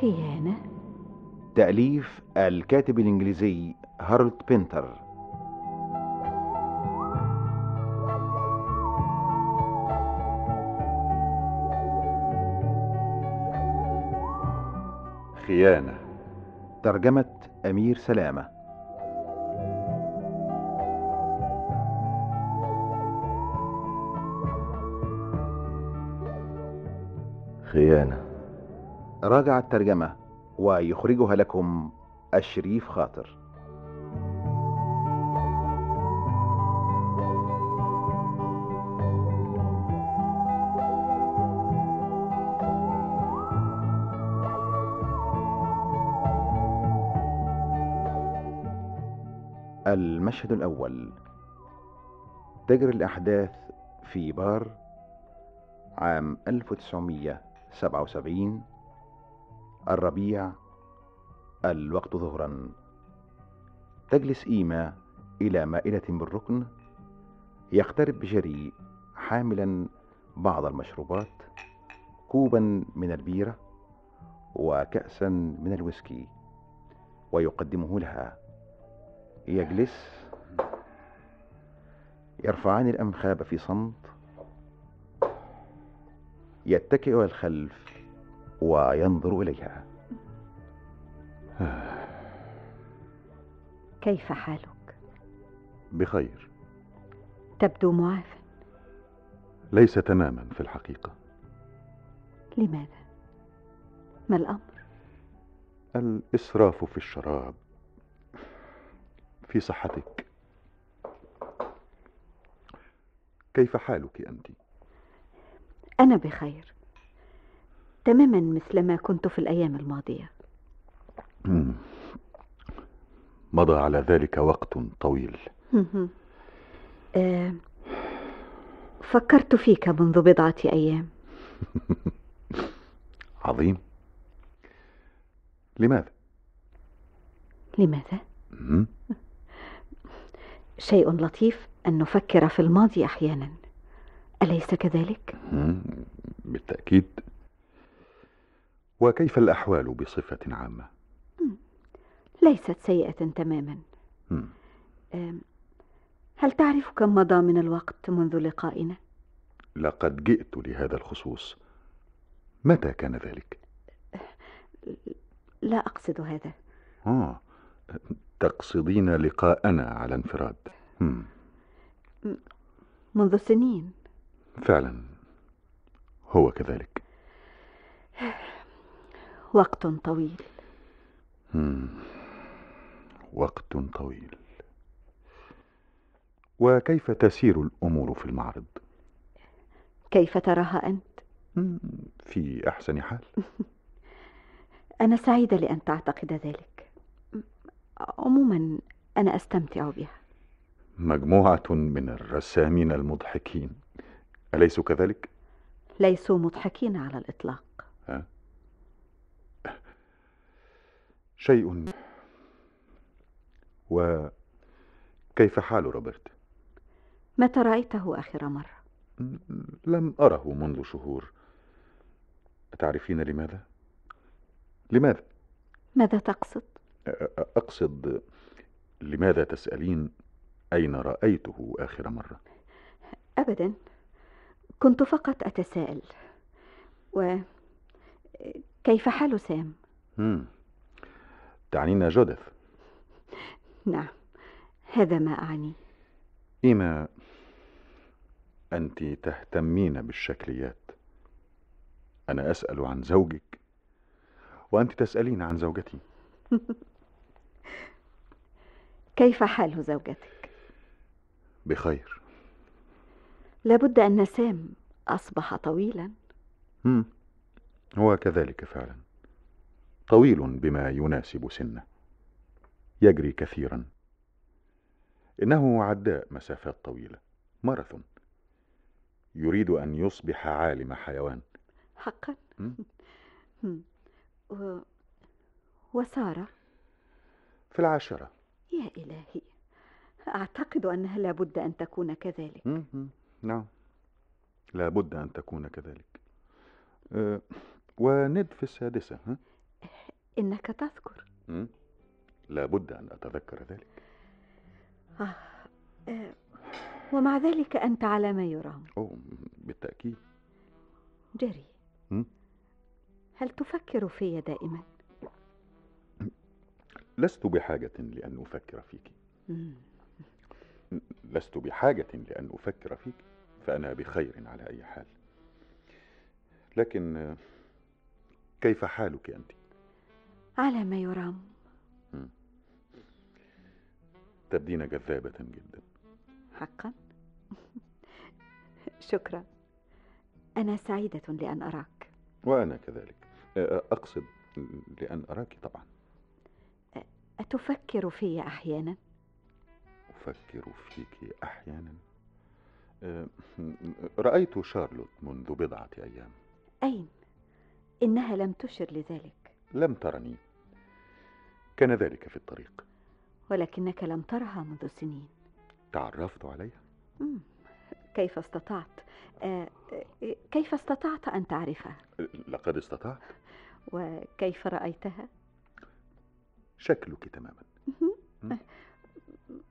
خيانة تأليف الكاتب الإنجليزي هارولد بينتر خيانة ترجمة أمير سلامة خيانه راجع الترجمة ويخرجها لكم الشريف خاطر المشهد الأول تجري الأحداث في بار عام 1977 الربيع الوقت ظهرا تجلس إيما إلى مائلة بالركن يقترب بجري حاملا بعض المشروبات كوبا من البيرة وكأسا من الويسكي ويقدمه لها يجلس يرفعان الأنخاب في صمت يتكئ الخلف وينظر إليها كيف حالك؟ بخير تبدو معافى ليس تماما في الحقيقة لماذا؟ ما الأمر؟ الإسراف في الشراب في صحتك كيف حالك أنت؟ أنا بخير تماما مثلما كنت في الأيام الماضية مضى على ذلك وقت طويل آه، فكرت فيك منذ بضعة أيام عظيم لماذا؟ لماذا؟ شيء لطيف أن نفكر في الماضي أحيانا أليس كذلك؟ بالتأكيد وكيف الأحوال بصفة عامة؟ ليست سيئة تماما هل تعرف كم مضى من الوقت منذ لقائنا؟ لقد جئت لهذا الخصوص متى كان ذلك؟ لا أقصد هذا آه تقصدين لقاءنا على انفراد مم. منذ سنين فعلا هو كذلك وقت طويل وقت طويل وكيف تسير الأمور في المعرض؟ كيف تراها أنت؟ في أحسن حال أنا سعيدة لأن تعتقد ذلك عموما أنا أستمتع بها مجموعة من الرسامين المضحكين أليسوا كذلك؟ ليسوا مضحكين على الإطلاق أه؟ شيء وكيف حال روبرت؟ متى رأيته آخر مرة؟ لم أره منذ شهور أتعرفين لماذا؟ لماذا؟ ماذا تقصد؟ أقصد لماذا تسألين أين رأيته آخر مرة؟ أبدا كنت فقط أتساءل وكيف حال سام؟ مم. تعنين جودف نعم هذا ما أعني إيما أنت تهتمين بالشكليات أنا أسأل عن زوجك وأنت تسألين عن زوجتي كيف حال زوجتك؟ بخير لابد أن سام أصبح طويلا هو كذلك فعلا طويل بما يناسب سنه يجري كثيرا انه عداء مسافات طويله ماراثون يريد ان يصبح عالم حيوان حقا و... وساره في العاشره يا الهي اعتقد انها لابد ان تكون كذلك نعم لابد ان تكون كذلك أه وند في السادسه ها إنك تذكر لابد أن أتذكر ذلك آه. آه. ومع ذلك أنت على ما يرام أوه بالتأكيد جري هل تفكر في دائما؟ لست بحاجة لأن أفكر فيك لست بحاجة لأن أفكر فيك فأنا بخير على أي حال لكن كيف حالك أنت؟ على ما يرام تبدين جذابة جدا حقا شكرا أنا سعيدة لأن أراك وأنا كذلك أقصد لأن أراك طبعا أتفكر في أحيانا؟ أفكر فيك أحيانا رأيت شارلوت منذ بضعة أيام أين؟ إنها لم تشر لذلك لم ترني كان ذلك في الطريق ولكنك لم ترها منذ سنين تعرفت عليها كيف استطعت آه،, آه كيف استطعت أن تعرفها لقد استطعت وكيف رأيتها شكلك تماما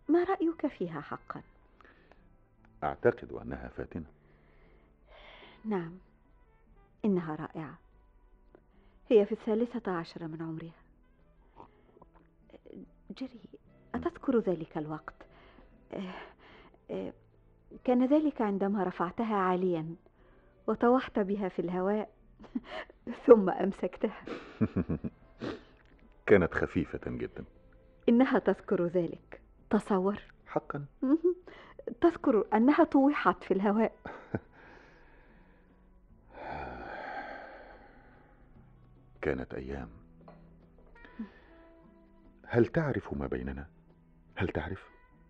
ما رأيك فيها حقا أعتقد أنها فاتنة نعم إنها رائعة هي في الثالثة عشرة من عمرها جيري أتذكر ذلك الوقت آه، آه، كان ذلك عندما رفعتها عاليا وطوحت بها في الهواء ثم أمسكتها كانت خفيفة جدا إنها تذكر ذلك تصور حقا تذكر أنها طوحت في الهواء كانت أيام هل تعرف ما بيننا؟ هل تعرف؟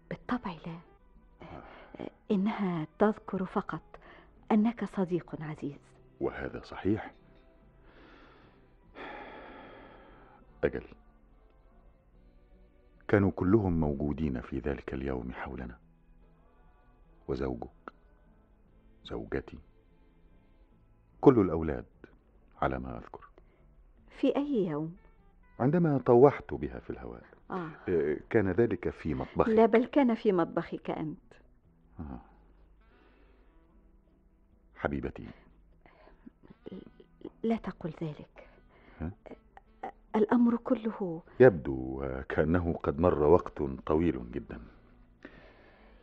بالطبع لا إنها تذكر فقط أنك صديق عزيز وهذا صحيح أجل كانوا كلهم موجودين في ذلك اليوم حولنا وزوجك زوجتي كل الأولاد على ما أذكر في أي يوم؟ عندما طوحت بها في الهواء آه. آه، كان ذلك في مطبخك لا بل كان في مطبخك أنت آه. حبيبتي لا تقل ذلك ها؟ الأمر كله يبدو كأنه قد مر وقت طويل جدا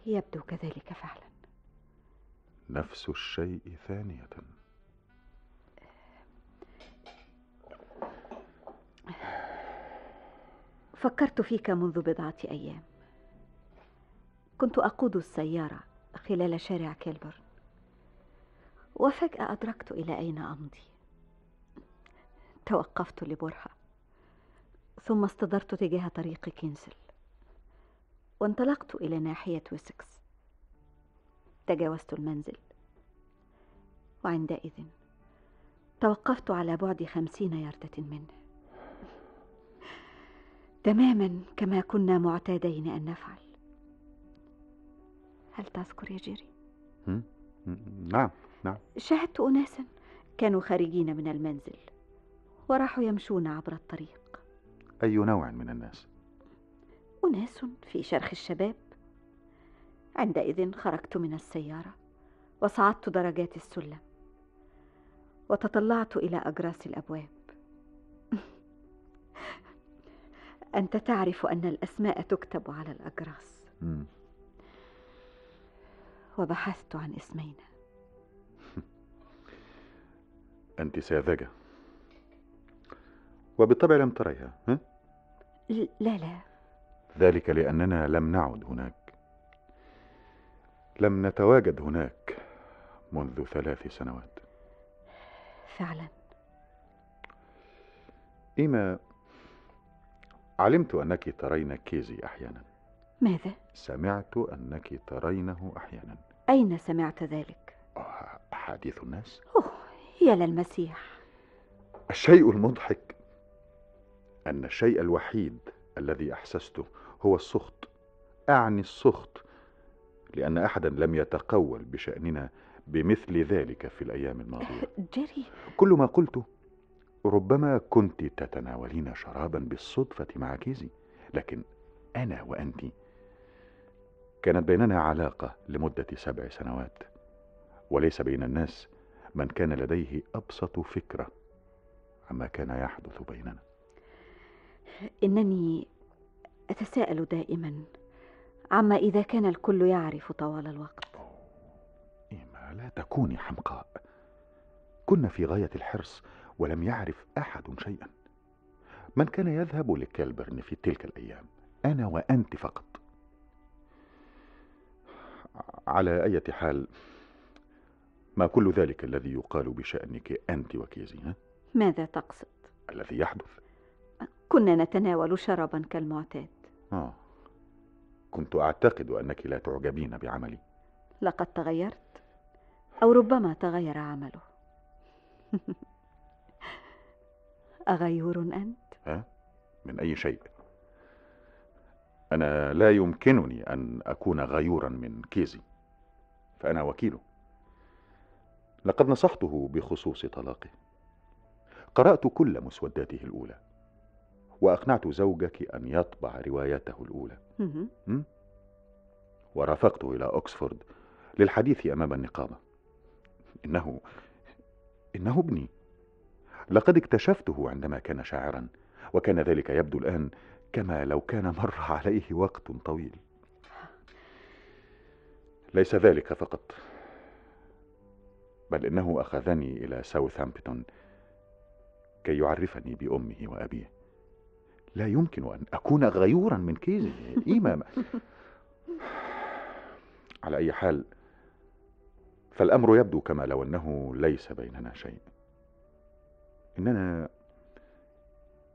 يبدو كذلك فعلا نفس الشيء ثانية فكرت فيك منذ بضعة أيام كنت أقود السيارة خلال شارع كيلبرن وفجأة أدركت إلى أين أمضي توقفت لبرهة ثم استدرت تجاه طريق كينسل وانطلقت إلى ناحية ويسكس تجاوزت المنزل وعندئذ توقفت على بعد خمسين ياردة منه تماما كما كنا معتادين أن نفعل هل تذكر يا جيري؟ نعم نعم شاهدت أناسا كانوا خارجين من المنزل وراحوا يمشون عبر الطريق أي نوع من الناس؟ أناس في شرخ الشباب عندئذ خرجت من السيارة وصعدت درجات السلم وتطلعت إلى أجراس الأبواب أنت تعرف أن الأسماء تكتب على الأجراس وبحثت عن اسمينا أنت ساذجة وبالطبع لم تريها ها؟ لا لا ذلك لأننا لم نعد هناك لم نتواجد هناك منذ ثلاث سنوات فعلا إيما علمت أنك ترين كيزي أحيانا ماذا؟ سمعت أنك ترينه أحيانا أين سمعت ذلك؟ أحاديث آه، الناس أوه يا للمسيح الشيء المضحك أن الشيء الوحيد الذي أحسسته هو السخط أعني السخط لأن أحدا لم يتقول بشأننا بمثل ذلك في الأيام الماضية جيري كل ما قلته ربما كنت تتناولين شرابا بالصدفة مع كيزي لكن أنا وأنت كانت بيننا علاقة لمدة سبع سنوات وليس بين الناس من كان لديه أبسط فكرة عما كان يحدث بيننا إنني أتساءل دائما عما إذا كان الكل يعرف طوال الوقت إما لا تكوني حمقاء كنا في غاية الحرص ولم يعرف أحد شيئا من كان يذهب لكالبرن في تلك الأيام أنا وأنت فقط على أي حال ما كل ذلك الذي يقال بشأنك أنت وكيزينة؟ ماذا تقصد؟ الذي يحدث كنا نتناول شرابا كالمعتاد آه كنت أعتقد أنك لا تعجبين بعملي لقد تغيرت أو ربما تغير عمله أغيور أنت؟ ها؟ من أي شيء أنا لا يمكنني أن أكون غيورا من كيزي فأنا وكيله لقد نصحته بخصوص طلاقه قرأت كل مسوداته الأولى وأقنعت زوجك أن يطبع روايته الأولى م? ورافقته إلى أكسفورد للحديث أمام النقابة إنه إنه ابني لقد اكتشفته عندما كان شاعرا وكان ذلك يبدو الآن كما لو كان مر عليه وقت طويل ليس ذلك فقط بل إنه أخذني إلى ساوثامبتون كي يعرفني بأمه وأبيه لا يمكن أن أكون غيورا من كيزي إيما على أي حال فالأمر يبدو كما لو أنه ليس بيننا شيء اننا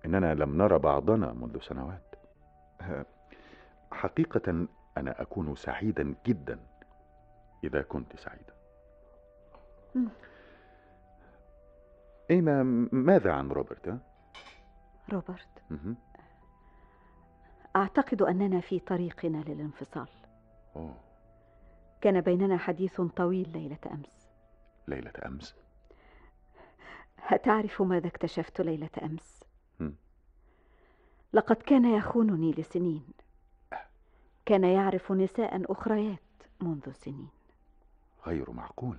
اننا لم نرى بعضنا منذ سنوات حقيقه انا اكون سعيدا جدا اذا كنت سعيده ايما ماذا عن روبرت روبرت اعتقد اننا في طريقنا للانفصال أوه. كان بيننا حديث طويل ليله امس ليله امس أتعرف ماذا اكتشفت ليلة أمس م. لقد كان يخونني لسنين كان يعرف نساء أخريات منذ سنين غير معقول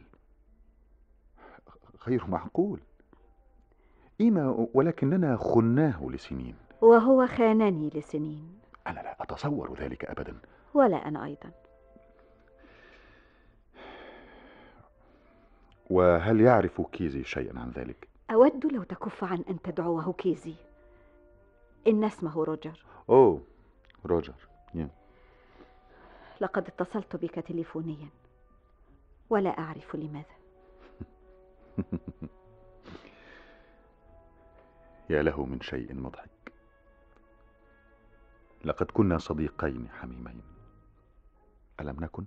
غير معقول إيما ولكننا خناه لسنين وهو خانني لسنين أنا لا أتصور ذلك أبدا ولا أنا أيضا وهل يعرف كيزي شيئا عن ذلك؟ أود لو تكف عن أن تدعوه كيزي إن اسمه روجر أوه روجر yeah. لقد اتصلت بك تليفونيا ولا أعرف لماذا يا له من شيء مضحك لقد كنا صديقين حميمين ألم نكن؟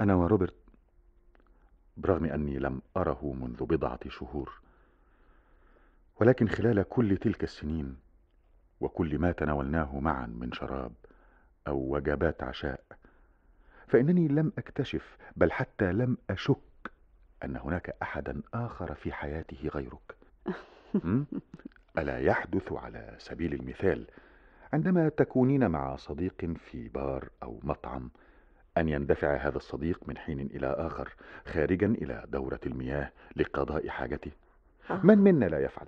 أنا وروبرت برغم اني لم اره منذ بضعه شهور ولكن خلال كل تلك السنين وكل ما تناولناه معا من شراب او وجبات عشاء فانني لم اكتشف بل حتى لم اشك ان هناك احدا اخر في حياته غيرك الا يحدث على سبيل المثال عندما تكونين مع صديق في بار او مطعم أن يندفع هذا الصديق من حين إلى آخر خارجا إلى دورة المياه لقضاء حاجته آه. من منا لا يفعل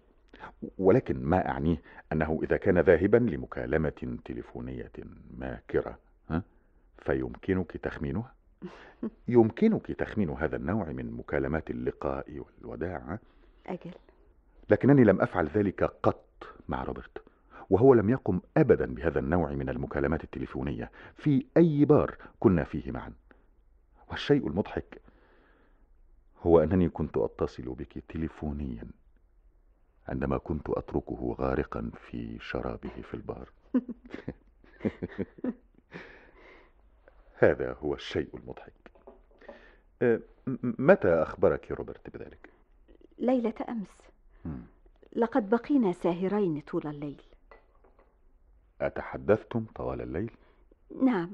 ولكن ما أعنيه أنه إذا كان ذاهبا لمكالمة تليفونية ماكرة ها؟ فيمكنك تخمينها يمكنك تخمين هذا النوع من مكالمات اللقاء والوداع أجل لكنني لم أفعل ذلك قط مع روبرت وهو لم يقم أبدا بهذا النوع من المكالمات التليفونية في أي بار كنا فيه معا والشيء المضحك هو أنني كنت أتصل بك تليفونيا عندما كنت أتركه غارقا في شرابه في البار هذا هو الشيء المضحك أه، متى أخبرك روبرت بذلك؟ ليلة أمس لقد بقينا ساهرين طول الليل أتحدثتم طوال الليل؟ نعم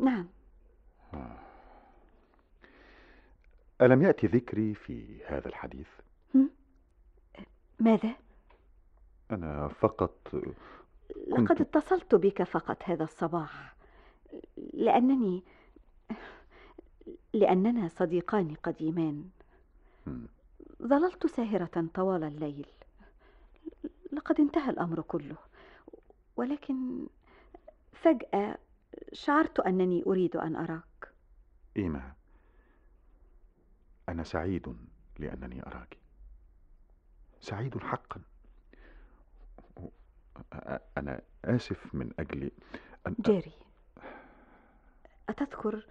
نعم آه. ألم يأتي ذكري في هذا الحديث؟ ماذا؟ أنا فقط كنت... لقد اتصلت بك فقط هذا الصباح لأنني لأننا صديقان قديمان ظللت ساهرة طوال الليل لقد انتهى الأمر كله ولكن فجأة شعرت أنني أريد أن أراك إيما أنا سعيد لأنني أراك سعيد حقا أنا آسف من أجل أن جيري أتذكر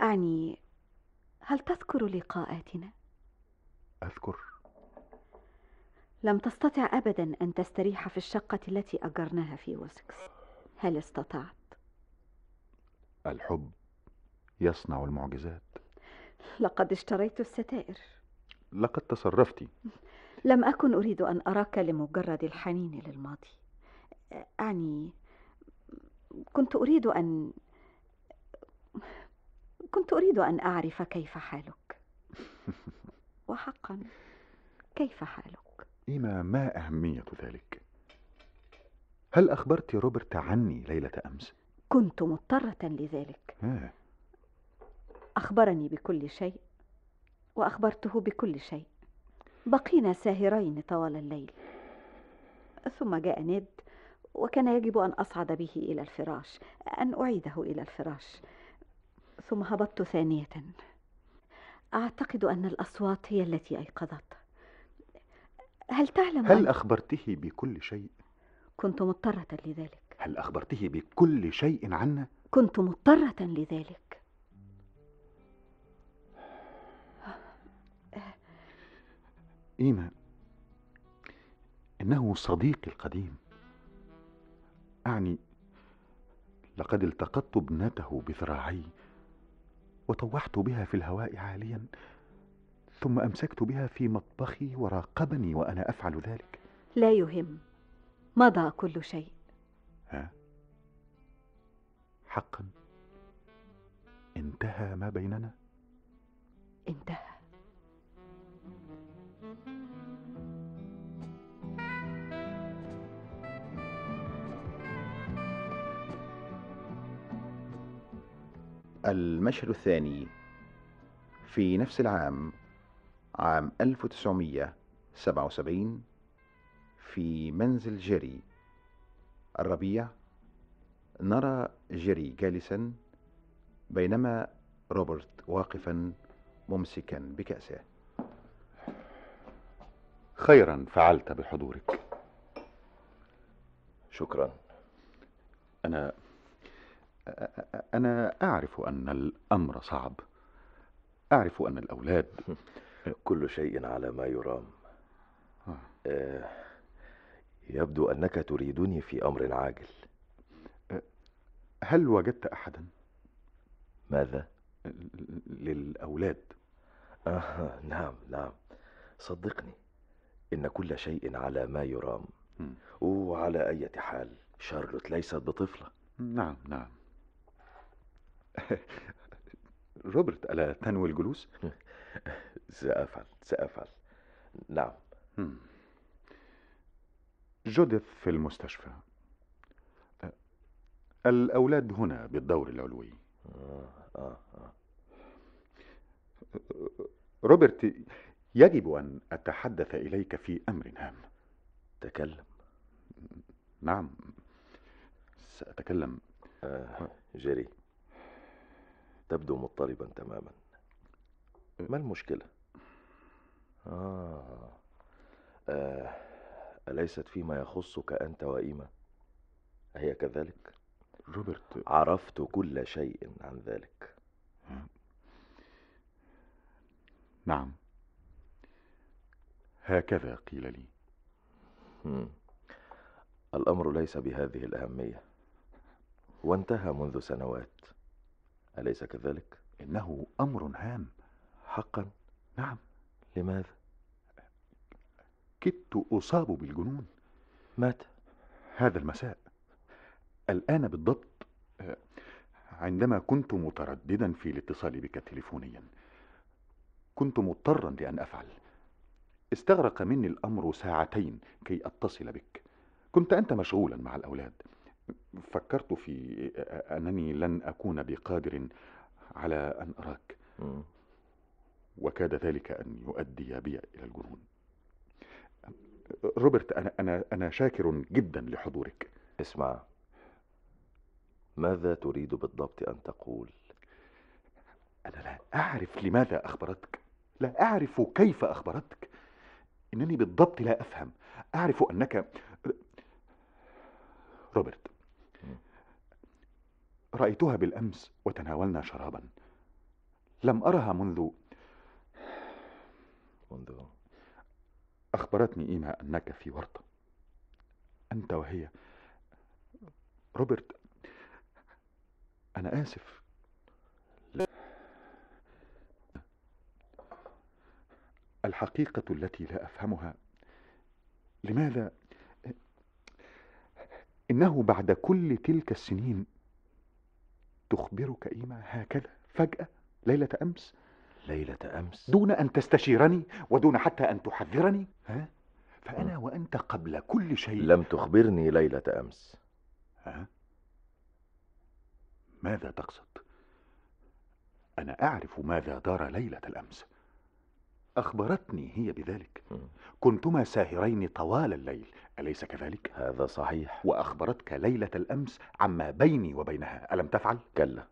أعني هل تذكر لقاءاتنا؟ أذكر لم تستطع أبدا أن تستريح في الشقة التي أجرناها في وسكس هل استطعت؟ الحب يصنع المعجزات لقد اشتريت الستائر لقد تصرفت لم أكن أريد أن أراك لمجرد الحنين للماضي أعني كنت أريد أن كنت أريد أن أعرف كيف حالك وحقا كيف حالك فيما ما أهمية ذلك؟ هل أخبرت روبرت عني ليلة أمس؟ كنت مضطرة لذلك آه. أخبرني بكل شيء وأخبرته بكل شيء بقينا ساهرين طوال الليل ثم جاء نيد وكان يجب أن أصعد به إلى الفراش أن أعيده إلى الفراش ثم هبطت ثانية أعتقد أن الأصوات هي التي أيقظته هل تعلم هل كنت مضطرة لذلك هل أخبرته بكل شيء عنا؟ كنت مضطرة لذلك إيما إنه صديقي القديم أعني لقد التقطت ابنته بذراعي وطوحت بها في الهواء عاليا ثم امسكت بها في مطبخي وراقبني وانا افعل ذلك لا يهم مضى كل شيء ها حقا انتهى ما بيننا انتهى المشهد الثاني في نفس العام عام 1977 في منزل جيري الربيع نرى جيري جالسا بينما روبرت واقفا ممسكا بكأسه خيرا فعلت بحضورك شكرا أنا أنا أعرف أن الأمر صعب أعرف أن الأولاد كل شيء على ما يرام آه. آه يبدو انك تريدني في امر عاجل آه، هل وجدت احدا ماذا للاولاد آه نعم نعم صدقني ان كل شيء على ما يرام وعلى اي حال شارلوت ليست بطفله نعم نعم روبرت الا تنوي الجلوس سأفعل سأفعل نعم جودث في المستشفى الأولاد هنا بالدور العلوي آه، آه، آه. روبرت يجب أن أتحدث إليك في أمر هام تكلم نعم سأتكلم آه جيري تبدو مضطربا تماما ما المشكله آه. آه. أليست فيما يخصك أنت وايمه هي كذلك؟ روبرت عرفت كل شيء عن ذلك نعم هكذا قيل لي مم. الأمر ليس بهذه الأهمية وانتهى منذ سنوات أليس كذلك؟ إنه أمر هام حقا نعم لماذا؟ كدت أصاب بالجنون متى؟ هذا المساء الآن بالضبط آه، عندما كنت مترددا في الاتصال بك تليفونيا كنت مضطرا لأن أفعل استغرق مني الأمر ساعتين كي أتصل بك كنت أنت مشغولا مع الأولاد فكرت في آه، آه، أنني لن أكون بقادر على أن أراك وكاد ذلك أن يؤدي بي إلى الجنون روبرت أنا, أنا, أنا شاكر جدا لحضورك اسمع ماذا تريد بالضبط أن تقول؟ أنا لا أعرف لماذا أخبرتك لا أعرف كيف أخبرتك إنني بالضبط لا أفهم أعرف أنك روبرت رأيتها بالأمس وتناولنا شرابا لم أرها منذ منذ أخبرتني إيما أنك في ورطة أنت وهي روبرت أنا آسف لا. الحقيقة التي لا أفهمها لماذا إنه بعد كل تلك السنين تخبرك إيما هكذا فجأة ليلة أمس ليلة أمس دون أن تستشيرني ودون حتى أن تحذرني ها؟ فأنا م. وأنت قبل كل شيء لم تخبرني ليلة أمس ها؟ ماذا تقصد؟ أنا أعرف ماذا دار ليلة الأمس أخبرتني هي بذلك كنتما ساهرين طوال الليل أليس كذلك؟ هذا صحيح وأخبرتك ليلة الأمس عما بيني وبينها ألم تفعل؟ كلا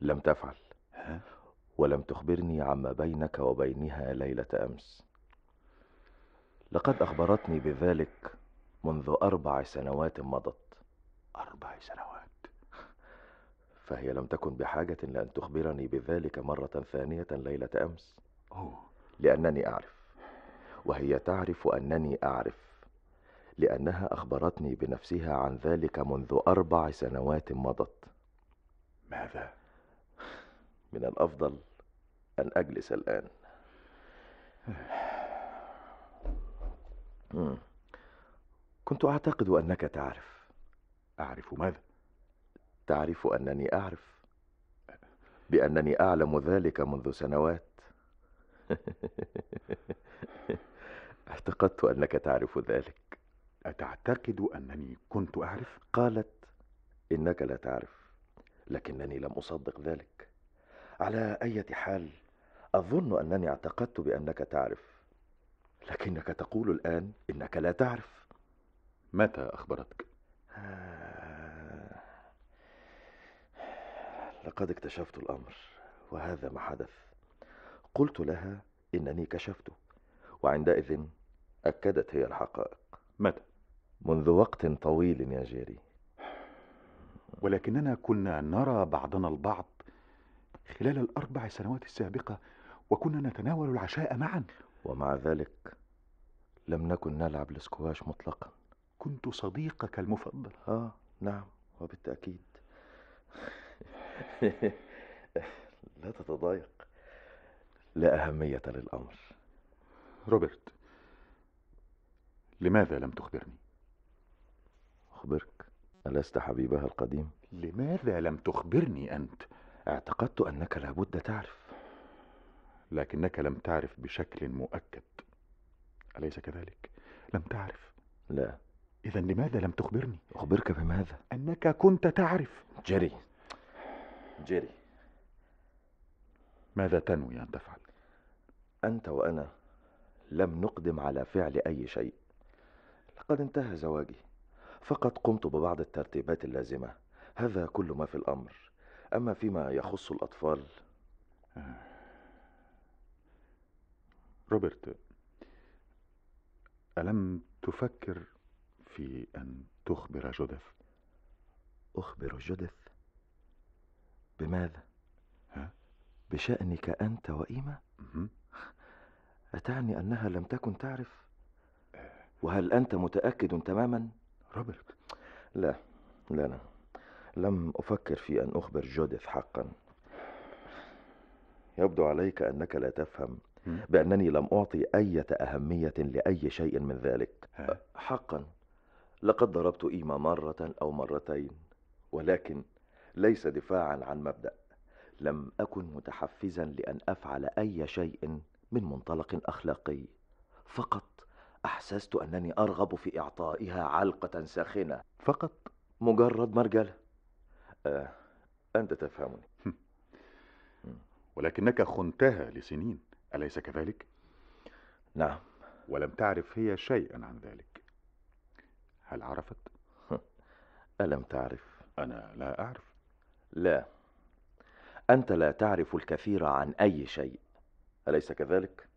لم تفعل ها؟ ولم تخبرني عما بينك وبينها ليله امس لقد اخبرتني بذلك منذ اربع سنوات مضت اربع سنوات فهي لم تكن بحاجه لان تخبرني بذلك مره ثانيه ليله امس لانني اعرف وهي تعرف انني اعرف لانها اخبرتني بنفسها عن ذلك منذ اربع سنوات مضت ماذا من الافضل ان اجلس الان كنت اعتقد انك تعرف اعرف ماذا تعرف انني اعرف بانني اعلم ذلك منذ سنوات اعتقدت انك تعرف ذلك اتعتقد انني كنت اعرف قالت انك لا تعرف لكنني لم اصدق ذلك على أي حال أظن أنني اعتقدت بأنك تعرف لكنك تقول الآن إنك لا تعرف متى أخبرتك؟ آه، لقد اكتشفت الأمر وهذا ما حدث قلت لها إنني كشفته وعندئذ أكدت هي الحقائق متى؟ منذ وقت طويل يا جيري ولكننا كنا نرى بعضنا البعض خلال الأربع سنوات السابقة وكنا نتناول العشاء معا ومع ذلك لم نكن نلعب الاسكواش مطلقا كنت صديقك المفضل آه نعم وبالتأكيد لا تتضايق لا أهمية للأمر روبرت لماذا لم تخبرني؟ أخبرك ألست حبيبها القديم؟ لماذا لم تخبرني أنت؟ اعتقدت انك لابد تعرف لكنك لم تعرف بشكل مؤكد اليس كذلك لم تعرف لا اذا لماذا لم تخبرني اخبرك بماذا انك كنت تعرف جيري جيري ماذا تنوي ان تفعل انت وانا لم نقدم على فعل اي شيء لقد انتهى زواجي فقط قمت ببعض الترتيبات اللازمه هذا كل ما في الامر أما فيما يخص الأطفال روبرت ألم تفكر في أن تخبر جودث؟ أخبر جودث؟ بماذا؟ ها؟ بشأنك أنت وإيمة؟ أتعني أنها لم تكن تعرف؟ وهل أنت متأكد تماما؟ روبرت لا لا لا لم أفكر في أن أخبر جوديث حقا يبدو عليك أنك لا تفهم بأنني لم أعطي أي أهمية لأي شيء من ذلك أه، حقا لقد ضربت إيما مرة أو مرتين ولكن ليس دفاعا عن مبدأ لم أكن متحفزا لأن أفعل أي شيء من منطلق أخلاقي فقط أحسست أنني أرغب في إعطائها علقة ساخنة فقط مجرد مرجله آه أنت تفهمني ولكنك خنتها لسنين أليس كذلك؟ نعم ولم تعرف هي شيئا عن ذلك هل عرفت؟ ألم تعرف؟ أنا لا أعرف لا أنت لا تعرف الكثير عن أي شيء أليس كذلك؟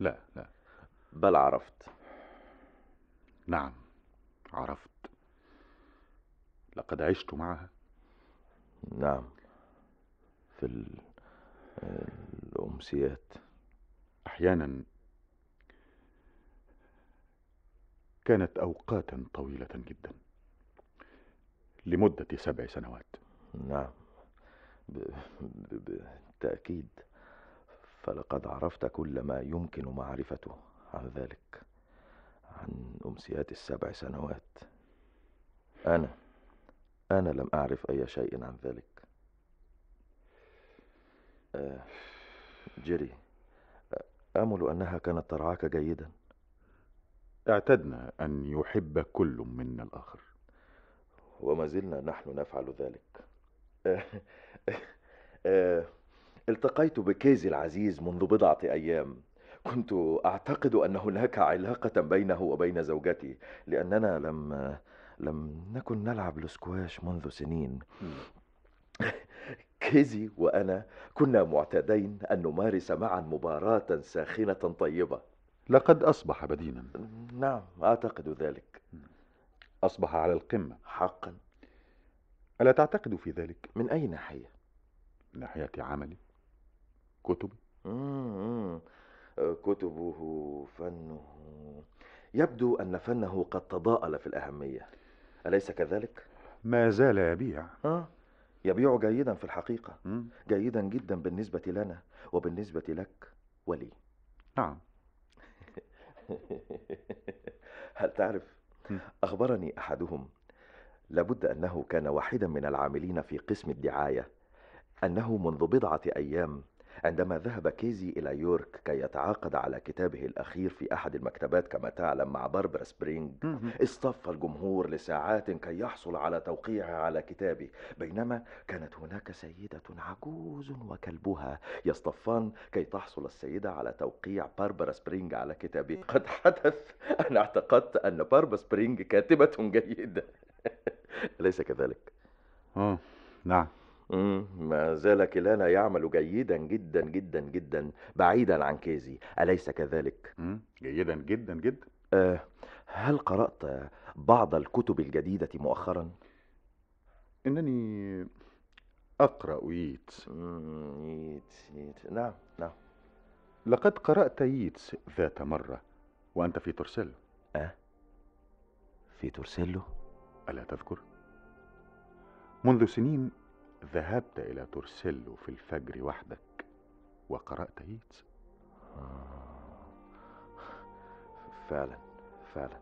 لا لا بل عرفت نعم عرفت لقد عشت معها نعم في الأمسيات أحيانا كانت أوقاتا طويلة جدا لمدة سبع سنوات نعم بالتأكيد فلقد عرفت كل ما يمكن معرفته عن ذلك عن أمسيات السبع سنوات أنا أنا لم أعرف أي شيء عن ذلك آه، جيري أمل أنها كانت ترعاك جيدا اعتدنا أن يحب كل منا الآخر وما زلنا نحن نفعل ذلك آه، آه، التقيت بكيزي العزيز منذ بضعة أيام كنت أعتقد أن هناك علاقة بينه وبين زوجتي لأننا لم لم نكن نلعب الاسكواش منذ سنين كيزي وأنا كنا معتادين أن نمارس معا مباراة ساخنة طيبة لقد أصبح بدينا نعم أعتقد ذلك أصبح على القمة حقا ألا تعتقد في ذلك؟ من أي ناحية؟ من ناحية عملي كتبي كتبه فنه يبدو أن فنه قد تضاءل في الأهمية أليس كذلك؟ ما زال يبيع آه يبيع جيدا في الحقيقة م? جيدا جدا بالنسبة لنا وبالنسبة لك ولي نعم هل تعرف أخبرني أحدهم لابد أنه كان واحدا من العاملين في قسم الدعاية أنه منذ بضعة أيام عندما ذهب كيزي إلى يورك كي يتعاقد على كتابه الأخير في أحد المكتبات كما تعلم مع باربرا سبرينج اصطف الجمهور لساعات كي يحصل على توقيعه على كتابه بينما كانت هناك سيدة عجوز وكلبها يصطفان كي تحصل السيدة على توقيع باربرا سبرينج على كتابه قد حدث أن اعتقدت أن باربرا سبرينج كاتبة جيدة أليس كذلك؟ نعم ما زال كلانا يعمل جيدا جدا جدا جدا بعيدا عن كيزي أليس كذلك؟ جيدا جدا جدا أه هل قرأت بعض الكتب الجديدة مؤخرا؟ إنني أقرأ ييتس ييتس ييتس نعم نعم لقد قرأت ييتس ذات مرة وأنت في تورسيلو أه؟ في تورسيلو؟ ألا تذكر؟ منذ سنين ذهبت إلى تورسيلو في الفجر وحدك وقرأت هيتس؟ آه. فعلا فعلا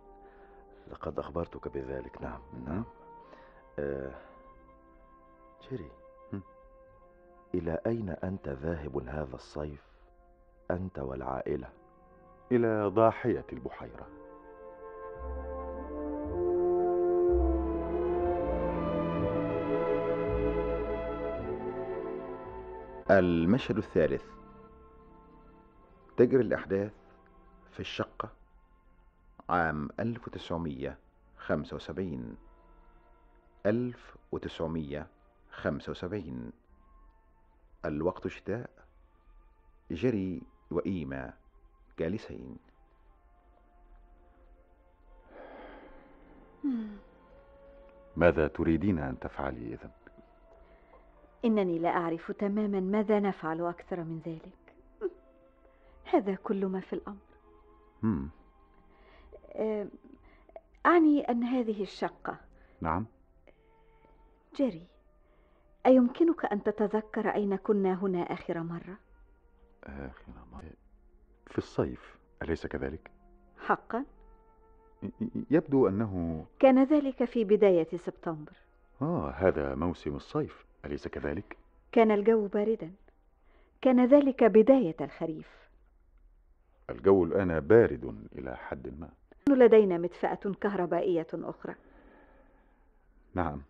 لقد أخبرتك بذلك نعم نعم آه. إلى أين أنت ذاهب هذا الصيف أنت والعائلة إلى ضاحية البحيرة thank you المشهد الثالث تجري الأحداث في الشقة عام 1975 1975 الوقت شتاء جري وإيما جالسين ماذا تريدين أن تفعلي إذن؟ انني لا اعرف تماما ماذا نفعل اكثر من ذلك هذا كل ما في الامر أه، اعني ان هذه الشقه نعم جيري ايمكنك ان تتذكر اين كنا هنا اخر مره اخر مره في الصيف اليس كذلك حقا يبدو انه كان ذلك في بدايه سبتمبر اه هذا موسم الصيف أليس كذلك؟ كان الجو باردا كان ذلك بداية الخريف الجو الآن بارد إلى حد ما نحن لدينا مدفأة كهربائية أخرى نعم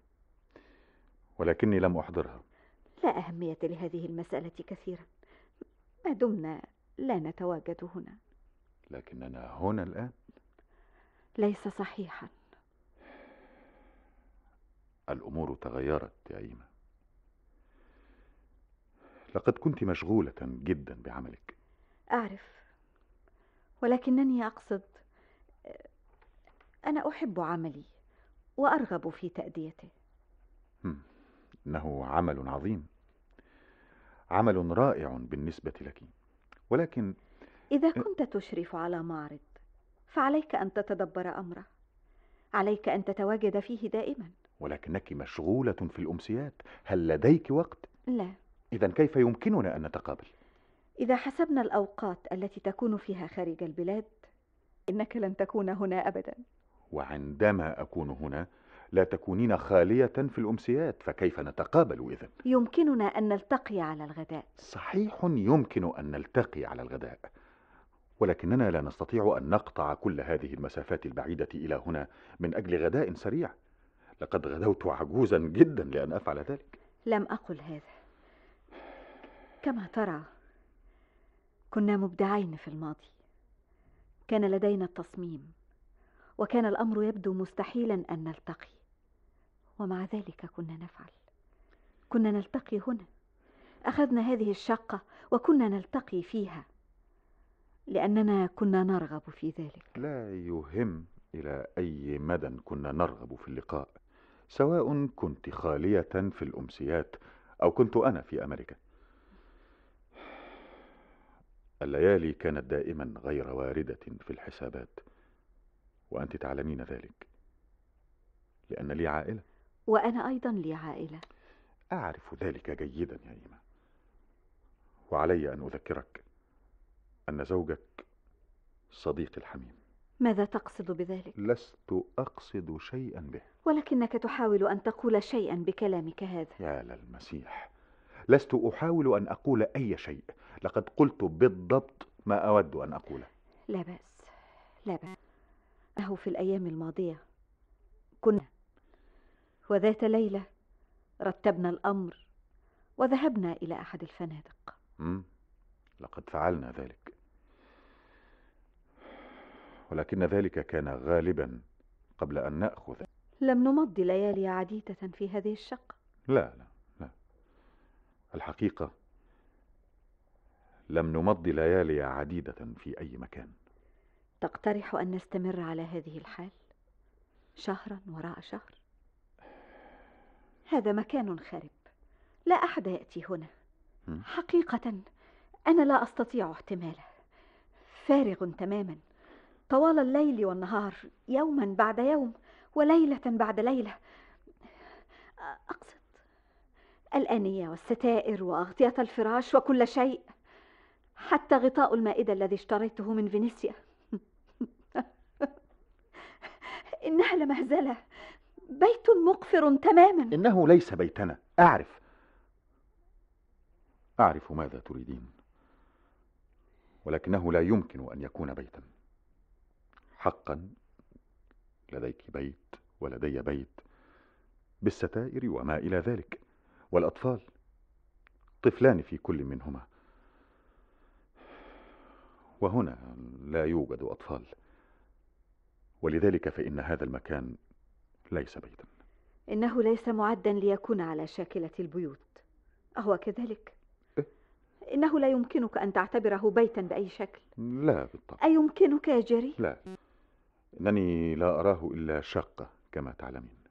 ولكني لم أحضرها لا أهمية لهذه المسألة كثيرا ما دمنا لا نتواجد هنا لكننا هنا الآن ليس صحيحا الأمور تغيرت يا إيمان لقد كنت مشغولة جدا بعملك أعرف ولكنني أقصد أنا أحب عملي وأرغب في تأديته إنه عمل عظيم عمل رائع بالنسبة لك ولكن إذا كنت تشرف على معرض فعليك أن تتدبر أمره عليك أن تتواجد فيه دائما ولكنك مشغولة في الأمسيات هل لديك وقت؟ لا إذا كيف يمكننا أن نتقابل؟ إذا حسبنا الأوقات التي تكون فيها خارج البلاد إنك لن تكون هنا أبدا وعندما أكون هنا لا تكونين خالية في الأمسيات فكيف نتقابل إذا؟ يمكننا أن نلتقي على الغداء صحيح يمكن أن نلتقي على الغداء ولكننا لا نستطيع أن نقطع كل هذه المسافات البعيدة إلى هنا من أجل غداء سريع لقد غدوت عجوزا جدا لأن أفعل ذلك لم أقل هذا كما ترى كنا مبدعين في الماضي كان لدينا التصميم وكان الامر يبدو مستحيلا ان نلتقي ومع ذلك كنا نفعل كنا نلتقي هنا اخذنا هذه الشقه وكنا نلتقي فيها لاننا كنا نرغب في ذلك لا يهم الى اي مدى كنا نرغب في اللقاء سواء كنت خاليه في الامسيات او كنت انا في امريكا الليالي كانت دائما غير وارده في الحسابات وانت تعلمين ذلك لان لي عائله وانا ايضا لي عائله اعرف ذلك جيدا يا ايما وعلي ان اذكرك ان زوجك صديقي الحميم ماذا تقصد بذلك لست اقصد شيئا به ولكنك تحاول ان تقول شيئا بكلامك هذا يا للمسيح لست أحاول أن أقول أي شيء لقد قلت بالضبط ما أود أن أقوله لا بأس لا بأس أهو في الأيام الماضية كنا وذات ليلة رتبنا الأمر وذهبنا إلى أحد الفنادق مم. لقد فعلنا ذلك ولكن ذلك كان غالبا قبل أن نأخذ لم نمضي ليالي عديدة في هذه الشقة لا لا الحقيقة لم نمض ليالي عديدة في أي مكان تقترح أن نستمر على هذه الحال شهرا وراء شهر هذا مكان خرب لا أحد يأتي هنا حقيقة أنا لا أستطيع احتماله فارغ تماما طوال الليل والنهار يوما بعد يوم وليلة بعد ليلة أقصد الأنية والستائر وأغطية الفراش وكل شيء حتى غطاء المائدة الذي اشتريته من فينيسيا إنها لمهزلة بيت مقفر تماما إنه ليس بيتنا أعرف أعرف ماذا تريدين ولكنه لا يمكن أن يكون بيتا حقا لديك بيت ولدي بيت بالستائر وما إلى ذلك والأطفال طفلان في كل منهما وهنا لا يوجد أطفال ولذلك فإن هذا المكان ليس بيتا إنه ليس معدا ليكون على شاكلة البيوت أهو كذلك؟ إيه؟ إنه لا يمكنك أن تعتبره بيتا بأي شكل لا بالطبع أيمكنك يا جيري؟ لا إنني لا أراه إلا شقة كما تعلمين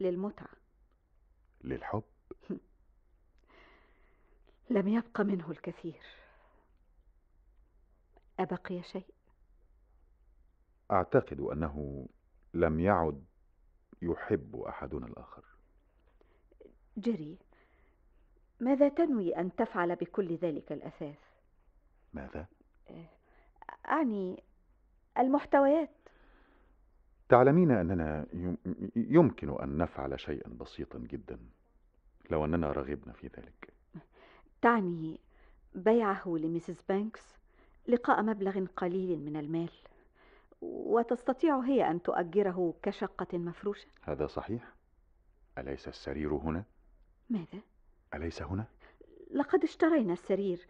للمتعة للحب لم يبق منه الكثير أبقي شيء؟ أعتقد أنه لم يعد يحب أحدنا الآخر جيري ماذا تنوي أن تفعل بكل ذلك الأثاث؟ ماذا؟ أه، أعني المحتويات تعلمين أننا يمكن أن نفعل شيئا بسيطا جدا لو أننا رغبنا في ذلك تعني بيعه لميسيس بانكس لقاء مبلغ قليل من المال وتستطيع هي أن تؤجره كشقة مفروشة هذا صحيح أليس السرير هنا؟ ماذا؟ أليس هنا؟ لقد اشترينا السرير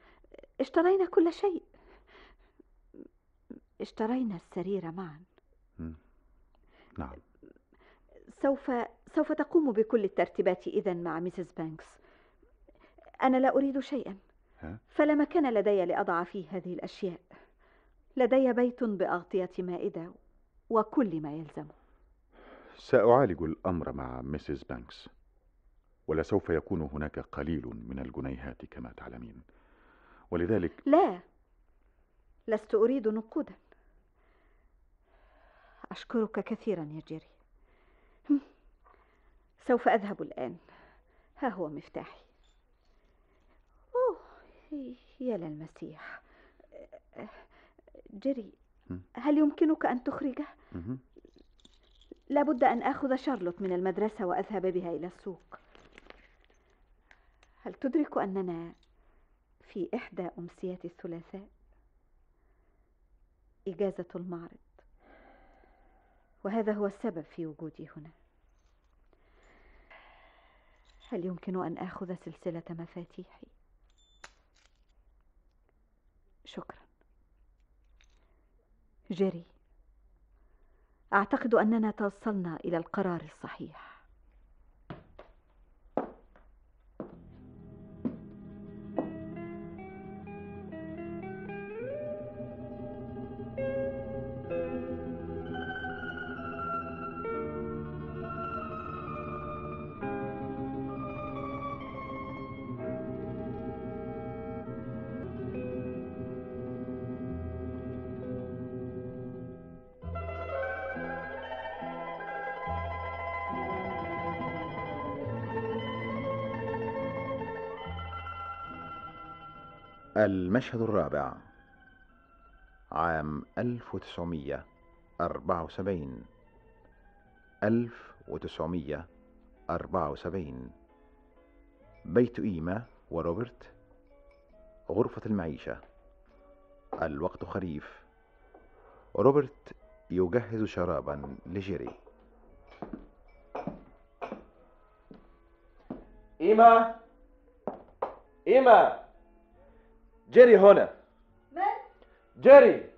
اشترينا كل شيء اشترينا السرير معا نعم سوف سوف تقوم بكل الترتيبات إذا مع ميسيس بانكس أنا لا أريد شيئا فلا مكان لدي لأضع فيه هذه الأشياء لدي بيت بأغطية مائدة وكل ما يلزمه سأعالج الأمر مع ميسيس بانكس ولسوف يكون هناك قليل من الجنيهات كما تعلمين ولذلك لا لست أريد نقودا أشكرك كثيرا يا جيري سوف أذهب الآن ها هو مفتاحي أوه يا للمسيح جيري هل يمكنك أن تخرجه؟ لابد أن آخذ شارلوت من المدرسة وأذهب بها إلى السوق هل تدرك أننا في إحدى أمسيات الثلاثاء؟ إجازة المعرض وهذا هو السبب في وجودي هنا هل يمكن أن آخذ سلسلة مفاتيحي؟ شكرا جيري أعتقد أننا توصلنا إلى القرار الصحيح المشهد الرابع عام 1974 1974 بيت إيما وروبرت غرفة المعيشة الوقت خريف روبرت يجهز شرابا لجيري إيما إيما جيري هنا من؟ جيري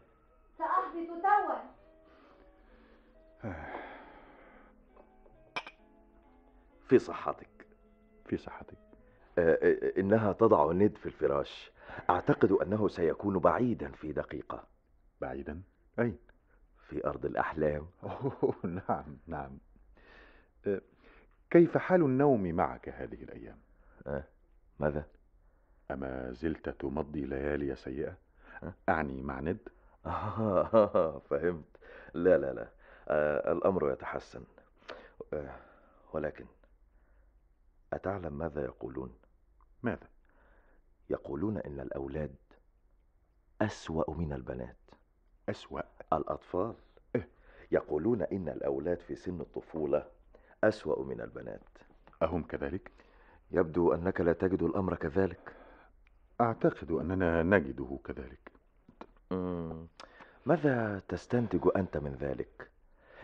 سأحدث توا في صحتك في صحتك آه، آه، آه، إنها تضع ند في الفراش أعتقد أنه سيكون بعيدا في دقيقة بعيدا؟ أين؟ في أرض الأحلام أوه نعم نعم كيف حال النوم معك هذه الأيام؟ ماذا؟ أما زلت تمضي ليالي سيئة؟ أعني مع ند؟ آه، فهمت لا لا لا آه الأمر يتحسن آه ولكن أتعلم ماذا يقولون؟ ماذا؟ يقولون إن الأولاد أسوأ من البنات أسوأ؟ الأطفال إيه؟ يقولون إن الأولاد في سن الطفولة أسوأ من البنات أهم كذلك؟ يبدو أنك لا تجد الأمر كذلك أعتقد أننا نجده كذلك مم. ماذا تستنتج أنت من ذلك؟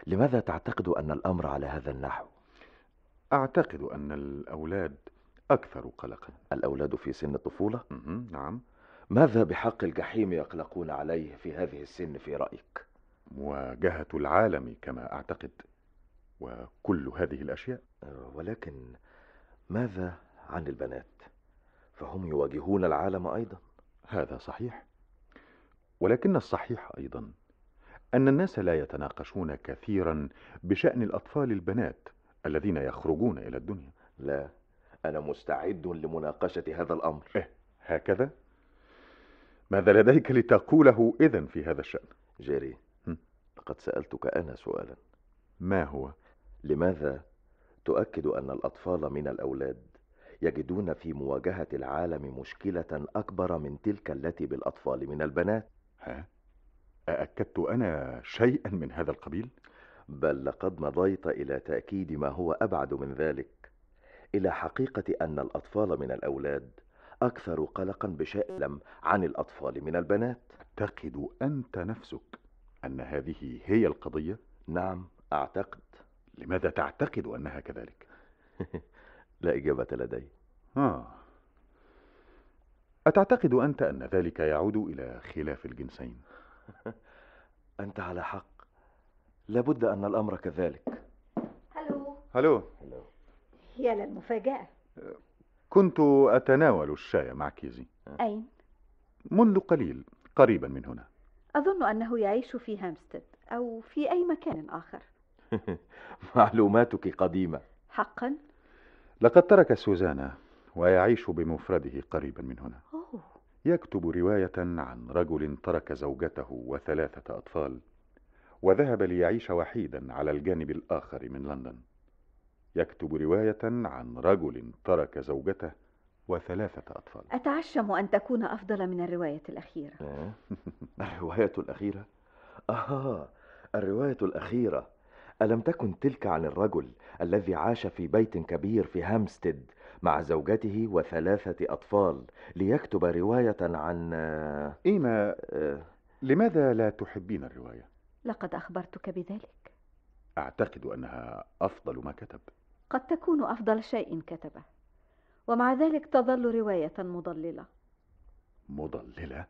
لماذا تعتقد أن الأمر على هذا النحو؟ أعتقد أن الأولاد أكثر قلقا الأولاد في سن الطفولة؟ نعم ماذا بحق الجحيم يقلقون عليه في هذه السن في رأيك؟ مواجهة العالم كما أعتقد وكل هذه الأشياء ولكن ماذا عن البنات؟ فهم يواجهون العالم ايضا هذا صحيح ولكن الصحيح ايضا ان الناس لا يتناقشون كثيرا بشان الاطفال البنات الذين يخرجون الى الدنيا لا انا مستعد لمناقشه هذا الامر إيه هكذا ماذا لديك لتقوله اذا في هذا الشان جيري لقد سالتك انا سؤالا ما هو لماذا تؤكد ان الاطفال من الاولاد يجدون في مواجهة العالم مشكلة أكبر من تلك التي بالأطفال من البنات ها؟ أأكدت أنا شيئا من هذا القبيل؟ بل لقد مضيت إلى تأكيد ما هو أبعد من ذلك إلى حقيقة أن الأطفال من الأولاد أكثر قلقا بشألم عن الأطفال من البنات أعتقد أنت نفسك أن هذه هي القضية؟ نعم أعتقد لماذا تعتقد أنها كذلك؟ لا إجابة لدي آه. أتعتقد أنت أن ذلك يعود إلى خلاف الجنسين؟ أنت على حق لابد أن الأمر كذلك هلو هلو هلو يا للمفاجأة كنت أتناول الشاي مع كيزي آه. أين؟ منذ قليل قريبا من هنا أظن أنه يعيش في هامستد أو في أي مكان آخر معلوماتك قديمة حقا لقد ترك سوزانا ويعيش بمفرده قريبا من هنا أوه. يكتب رواية عن رجل ترك زوجته وثلاثة أطفال وذهب ليعيش وحيدا على الجانب الآخر من لندن يكتب رواية عن رجل ترك زوجته وثلاثة أطفال أتعشم أن تكون أفضل من الرواية الأخيرة الرواية الأخيرة؟ اها الرواية الأخيرة ألم تكن تلك عن الرجل الذي عاش في بيت كبير في هامستيد مع زوجته وثلاثة أطفال ليكتب رواية عن إيما لماذا لا تحبين الرواية؟ لقد أخبرتك بذلك أعتقد أنها أفضل ما كتب قد تكون أفضل شيء كتبه ومع ذلك تظل رواية مضللة مضللة؟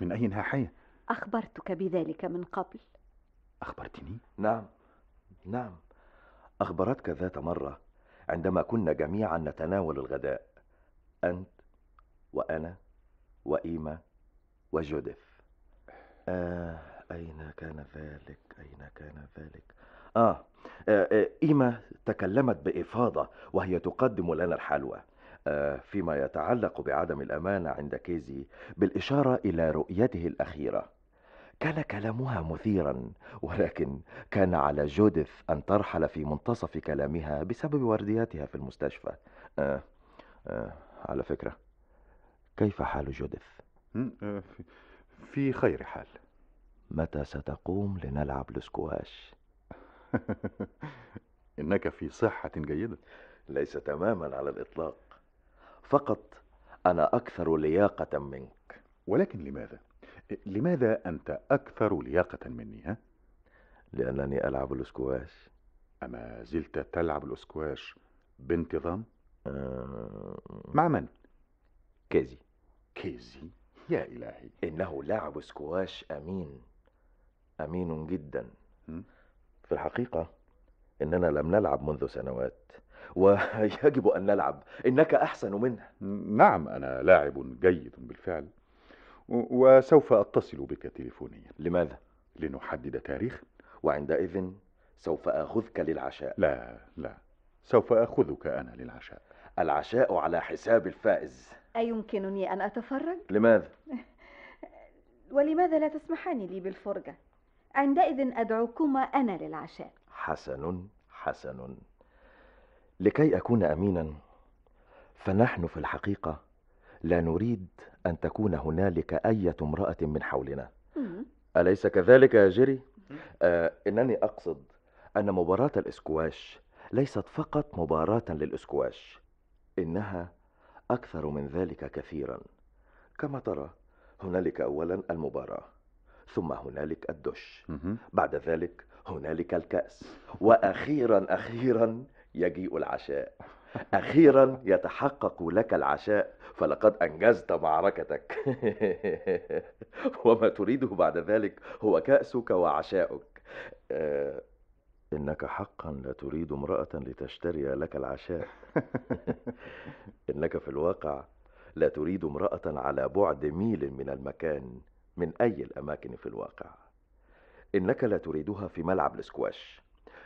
من أي ناحية؟ أخبرتك بذلك من قبل أخبرتني؟ نعم نعم اخبرتك ذات مره عندما كنا جميعا نتناول الغداء انت وانا وايما وجوديف آه اين كان ذلك اين كان ذلك آه. آه, آه، إيما تكلمت بإفاضة وهي تقدم لنا الحلوى آه، فيما يتعلق بعدم الأمانة عند كيزي بالإشارة إلى رؤيته الأخيرة كان كلامها مثيرا ولكن كان على جوديث أن ترحل في منتصف كلامها بسبب وردياتها في المستشفى آه آه على فكرة كيف حال جوديث؟ آه، في خير حال متى ستقوم لنلعب الاسكواش؟ إنك في صحة جيدة ليس تماما على الإطلاق فقط أنا أكثر لياقة منك ولكن لماذا؟ لماذا أنت أكثر لياقة مني ها؟ لأنني ألعب الاسكواش أما زلت تلعب الاسكواش بانتظام؟ أه... مع من؟ كيزي كيزي يا إلهي إنه لاعب سكواش أمين أمين جدا م? في الحقيقة إننا لم نلعب منذ سنوات ويجب أن نلعب إنك أحسن منه نعم أنا لاعب جيد بالفعل وسوف أتصل بك تليفونيا لماذا؟ لنحدد تاريخ وعندئذ سوف آخذك للعشاء لا لا سوف آخذك أنا للعشاء العشاء على حساب الفائز أيمكنني أن أتفرج؟ لماذا؟ ولماذا لا تسمحان لي بالفرجة؟ عندئذ أدعوكما أنا للعشاء حسن حسن لكي أكون أمينا فنحن في الحقيقة لا نريد أن تكون هنالك أي امرأة من حولنا أليس كذلك يا جيري؟ آه إنني أقصد أن مباراة الإسكواش ليست فقط مباراة للإسكواش إنها أكثر من ذلك كثيرا كما ترى هنالك أولا المباراة ثم هنالك الدش بعد ذلك هنالك الكأس وأخيرا أخيرا يجيء العشاء أخيرا يتحقق لك العشاء فلقد أنجزت معركتك وما تريده بعد ذلك هو كأسك وعشاؤك آه إنك حقا لا تريد امرأة لتشتري لك العشاء إنك في الواقع لا تريد امرأة على بعد ميل من المكان من أي الأماكن في الواقع إنك لا تريدها في ملعب الاسكواش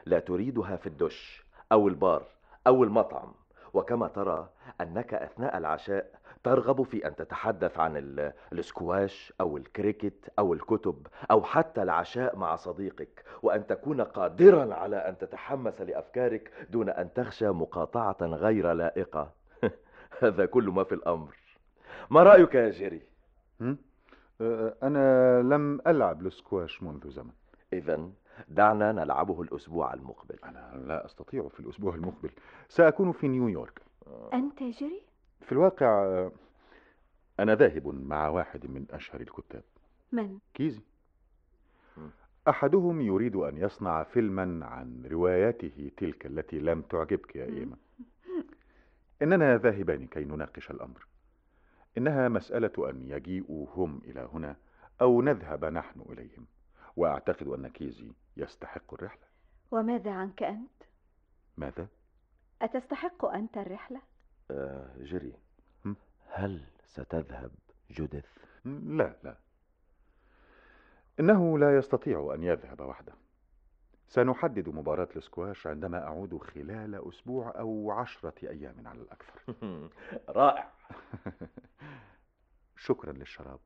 لا تريدها في الدش أو البار أو المطعم وكما ترى أنك أثناء العشاء ترغب في أن تتحدث عن السكواش أو الكريكت أو الكتب أو حتى العشاء مع صديقك وأن تكون قادرا على أن تتحمس لأفكارك دون أن تخشى مقاطعة غير لائقة هذا كل ما في الأمر ما رأيك يا جيري؟ أه، أنا لم ألعب السكواش منذ زمن إذا دعنا نلعبه الأسبوع المقبل أنا لا أستطيع في الأسبوع المقبل سأكون في نيويورك أنت جري؟ في الواقع أنا ذاهب مع واحد من أشهر الكتاب من؟ كيزي أحدهم يريد أن يصنع فيلما عن رواياته تلك التي لم تعجبك يا إيمان إننا ذاهبان كي نناقش الأمر إنها مسألة أن يجيئوا هم إلى هنا أو نذهب نحن إليهم وأعتقد أن كيزي يستحق الرحلة وماذا عنك أنت؟ ماذا؟ أتستحق أنت الرحلة؟ آه جيري هل ستذهب جوديث؟ لا لا إنه لا يستطيع أن يذهب وحده سنحدد مباراة الاسكواش عندما أعود خلال أسبوع أو عشرة أيام على الأكثر رائع شكرا للشراب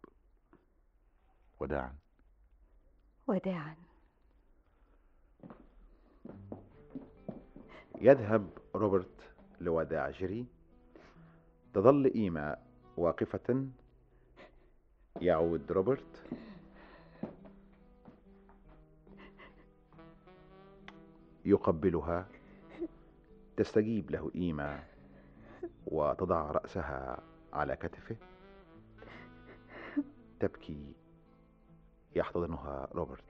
وداعا وداعا يذهب روبرت لوداع جيري تظل إيما واقفة يعود روبرت يقبلها تستجيب له إيما وتضع رأسها على كتفه تبكي يحتضنها روبرت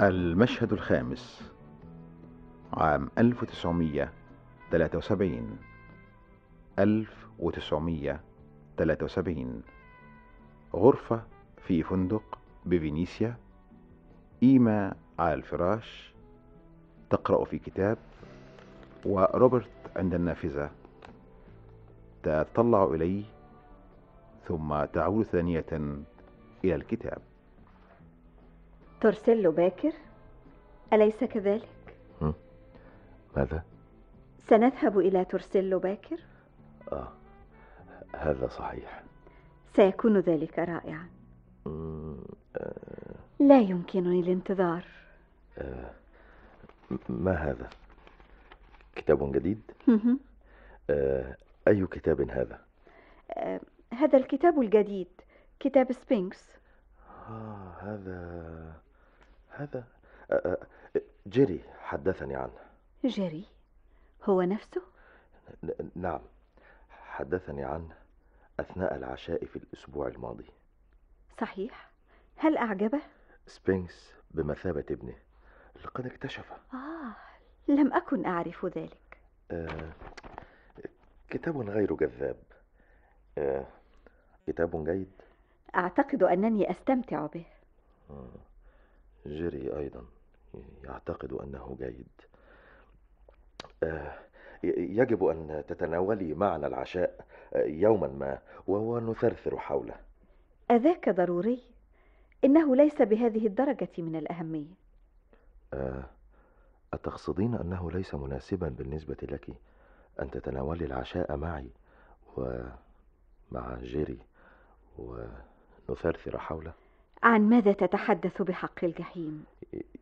المشهد الخامس عام 1973 1973 غرفة في فندق بفينيسيا إيما على الفراش تقرأ في كتاب وروبرت عند النافذة تتطلع إلي ثم تعود ثانية إلى الكتاب تورسيلو باكر أليس كذلك؟ ماذا؟ سنذهب إلى تورسيلو باكر؟ آه هذا صحيح سيكون ذلك رائعا آه. لا يمكنني الانتظار آه ما هذا؟ كتاب جديد؟ آه أي كتاب هذا؟ آه هذا الكتاب الجديد كتاب سبينكس آه هذا هذا أه، أه، أه، جيري حدثني عنه جيري هو نفسه نعم حدثني عنه أثناء العشاء في الأسبوع الماضي صحيح هل أعجبه؟ سبينكس بمثابة ابنه لقد اكتشفه آه لم أكن أعرف ذلك آه كتاب غير جذاب آه كتاب جيد أعتقد أنني أستمتع به آه. جيري أيضا يعتقد أنه جيد آه، يجب أن تتناولي معنا العشاء آه، يوما ما وهو نثرثر حوله أذاك ضروري إنه ليس بهذه الدرجة من الأهمية آه، أتقصدين أنه ليس مناسبا بالنسبة لك أن تتناولي العشاء معي ومع جيري ونثرثر حوله عن ماذا تتحدث بحق الجحيم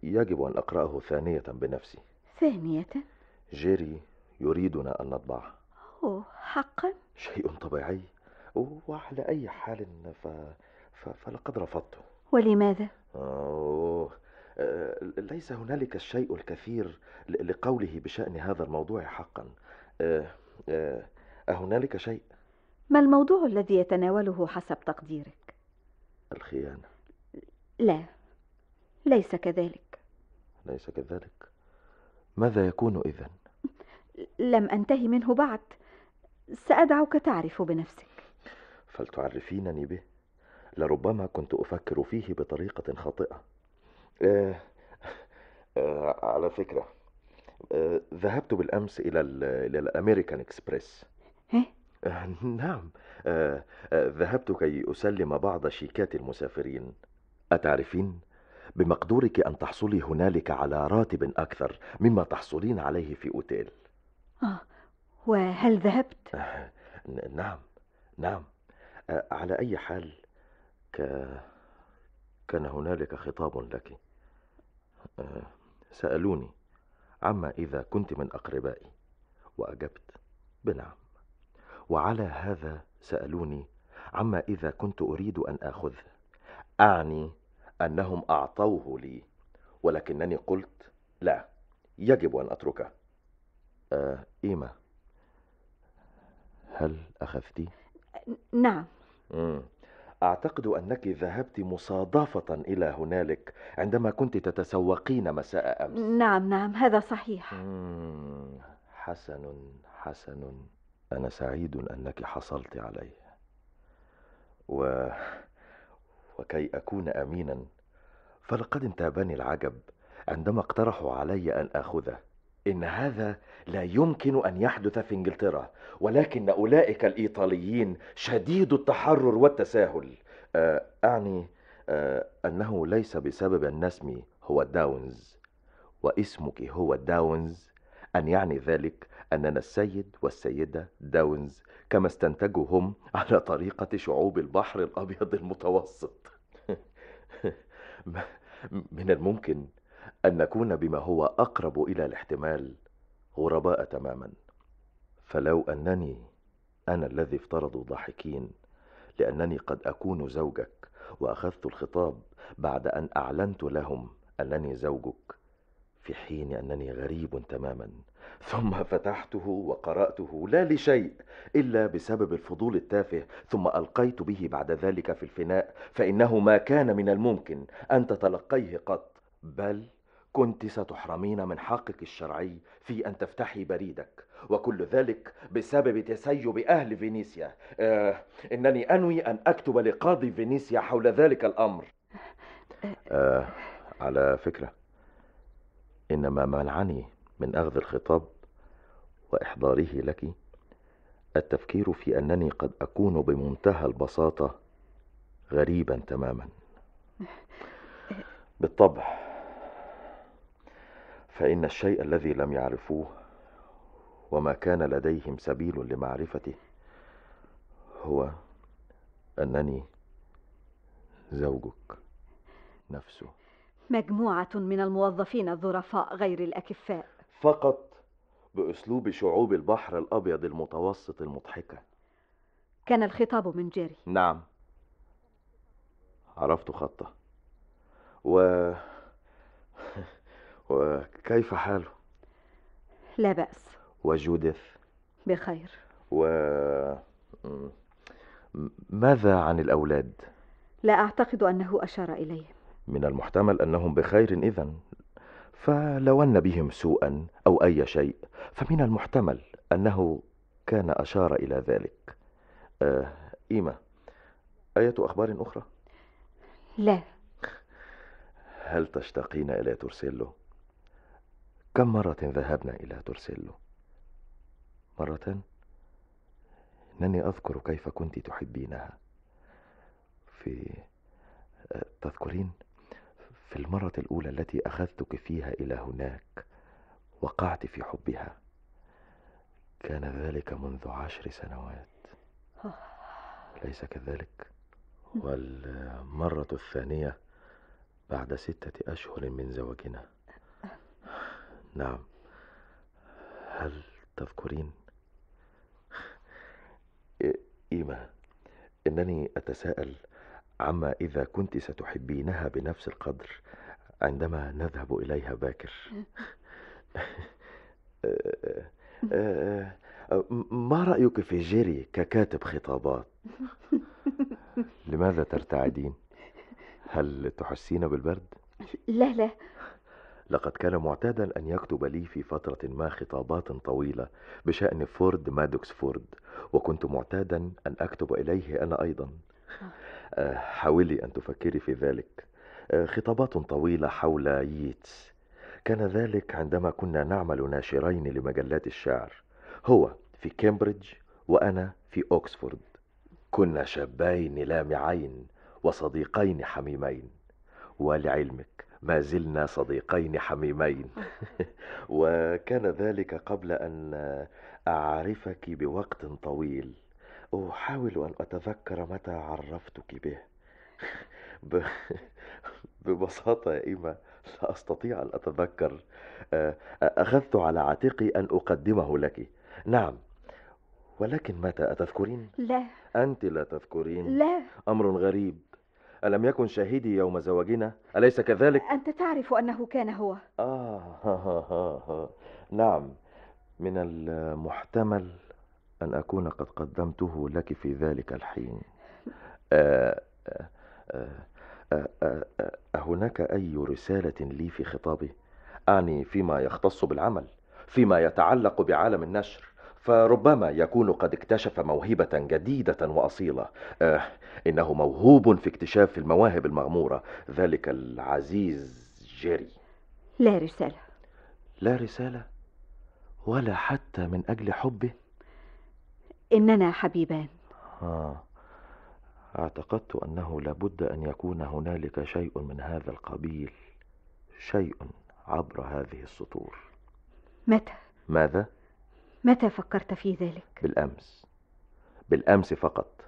يجب أن أقرأه ثانية بنفسي ثانية؟ جيري يريدنا أن نطبعه أوه حقا؟ شيء طبيعي وعلى أي حال ف... ف... فلقد رفضته ولماذا؟ أوه. آه، ليس هنالك الشيء الكثير لقوله بشأن هذا الموضوع حقا آه، آه، أهنالك شيء؟ ما الموضوع الذي يتناوله حسب تقديرك؟ الخيانه لا ليس كذلك ليس كذلك ماذا يكون إذا؟ لم أنتهي منه بعد سأدعك تعرف بنفسك فلتعرفينني به لربما كنت أفكر فيه بطريقة خاطئة آه آه على فكرة آه ذهبت بالأمس إلى, إلى الأمريكان إكسبريس إيه؟ آه، نعم آه، آه، ذهبت كي أسلم بعض شيكات المسافرين أتعرفين؟ بمقدورك أن تحصلي هنالك على راتب أكثر مما تحصلين عليه في أوتيل آه وهل ذهبت؟ آه نعم نعم آه على أي حال ك... كان هنالك خطاب لك آه سألوني عما إذا كنت من أقربائي وأجبت بنعم وعلى هذا سألوني عما إذا كنت أريد أن آخذه اعني انهم اعطوه لي ولكنني قلت لا يجب ان اتركه آه ايما هل اخذتي نعم مم. اعتقد انك ذهبت مصادفه الى هنالك عندما كنت تتسوقين مساء امس نعم نعم هذا صحيح مم. حسن حسن انا سعيد انك حصلت عليه و وكي اكون امينا فلقد انتابني العجب عندما اقترحوا علي ان اخذه ان هذا لا يمكن ان يحدث في انجلترا ولكن اولئك الايطاليين شديد التحرر والتساهل آه، اعني آه، انه ليس بسبب ان اسمي هو داونز واسمك هو داونز ان يعني ذلك اننا السيد والسيده داونز كما استنتجهم على طريقة شعوب البحر الأبيض المتوسط من الممكن أن نكون بما هو أقرب إلى الاحتمال غرباء تماما فلو أنني أنا الذي افترضوا ضاحكين لأنني قد أكون زوجك وأخذت الخطاب بعد أن أعلنت لهم أنني زوجك في حين أنني غريب تماما ثم فتحته وقراته لا لشيء الا بسبب الفضول التافه ثم القيت به بعد ذلك في الفناء فانه ما كان من الممكن ان تتلقيه قط بل كنت ستحرمين من حقك الشرعي في ان تفتحي بريدك وكل ذلك بسبب تسيب اهل فينيسيا آه انني انوي ان اكتب لقاضي فينيسيا حول ذلك الامر آه, أه. آه، على فكره انما منعني من أخذ الخطاب وإحضاره لك التفكير في أنني قد أكون بمنتهى البساطة غريبا تماما بالطبع فإن الشيء الذي لم يعرفوه وما كان لديهم سبيل لمعرفته هو أنني زوجك نفسه مجموعة من الموظفين الظرفاء غير الأكفاء فقط بأسلوب شعوب البحر الأبيض المتوسط المضحكة كان الخطاب من جيري نعم عرفت خطه و وكيف حاله لا بأس وجودث بخير و ماذا عن الأولاد؟ لا أعتقد أنه أشار إليهم من المحتمل أنهم بخير إذا فلو ان بهم سوءا او اي شيء فمن المحتمل انه كان اشار الى ذلك آه ايما ايه اخبار اخرى لا هل تشتاقين الى تورسيلو كم مره ذهبنا الى تورسيلو مره انني اذكر كيف كنت تحبينها في آه، تذكرين في المرة الأولى التي أخذتك فيها إلى هناك وقعت في حبها كان ذلك منذ عشر سنوات ليس كذلك والمرة الثانية بعد ستة أشهر من زواجنا نعم هل تذكرين إيما إنني أتساءل عما إذا كنت ستحبينها بنفس القدر عندما نذهب إليها باكر ما رأيك في جيري ككاتب خطابات؟ لماذا ترتعدين؟ هل تحسين بالبرد؟ لا لا لقد كان معتادا أن يكتب لي في فترة ما خطابات طويلة بشأن فورد مادوكس فورد وكنت معتادا أن أكتب إليه أنا أيضا آه، حاولي أن تفكري في ذلك آه، خطابات طويلة حول ييتس كان ذلك عندما كنا نعمل ناشرين لمجلات الشعر هو في كامبريدج وأنا في أوكسفورد كنا شابين لامعين وصديقين حميمين ولعلمك ما زلنا صديقين حميمين وكان ذلك قبل أن أعرفك بوقت طويل أحاول أن أتذكر متى عرفتك به ب... ببساطة يا إيمة لا أستطيع أن أتذكر آه، أخذت على عاتقي أن أقدمه لك نعم ولكن متى أتذكرين؟ لا أنت لا تذكرين لا أمر غريب ألم يكن شهيدي يوم زواجنا؟ أليس كذلك؟ أنت تعرف أنه كان هو آه ها ها ها. نعم من المحتمل أن أكون قد قدمته لك في ذلك الحين آه، آه، آه، أهناك أي رسالة لي في خطابي؟ أعني فيما يختص بالعمل فيما يتعلق بعالم النشر فربما يكون قد اكتشف موهبة جديدة وأصيلة آه إنه موهوب في اكتشاف المواهب المغمورة ذلك العزيز جيري لا رسالة لا رسالة ولا حتى من أجل حبه إننا حبيبان آه. اعتقدت أنه لابد أن يكون هنالك شيء من هذا القبيل شيء عبر هذه السطور متى؟ ماذا؟ متى فكرت في ذلك؟ بالأمس بالأمس فقط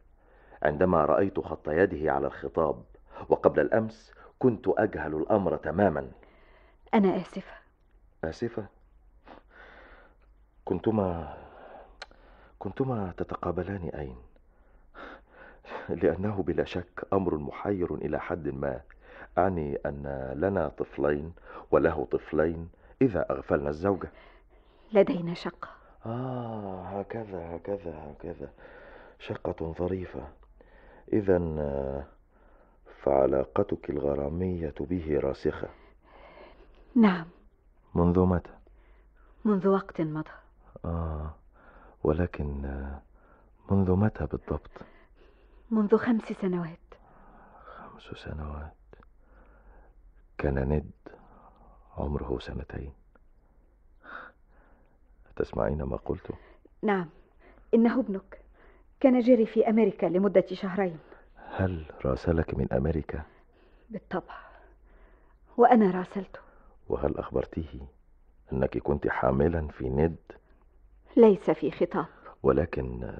عندما رأيت خط يده على الخطاب وقبل الأمس كنت أجهل الأمر تماما أنا آسفة آسفة؟ كنتما كنتما تتقابلان أين؟ لأنه بلا شك أمر محير إلى حد ما أعني أن لنا طفلين وله طفلين إذا أغفلنا الزوجة لدينا شقة آه هكذا هكذا هكذا شقة ظريفة إذا فعلاقتك الغرامية به راسخة نعم منذ متى؟ منذ وقت مضى آه ولكن منذ متى بالضبط؟ منذ خمس سنوات خمس سنوات كان ند عمره سنتين تسمعين ما قلته؟ نعم إنه ابنك كان جاري في أمريكا لمدة شهرين هل راسلك من أمريكا؟ بالطبع وأنا راسلته وهل أخبرتيه أنك كنت حاملا في ند ليس في خطاب ولكن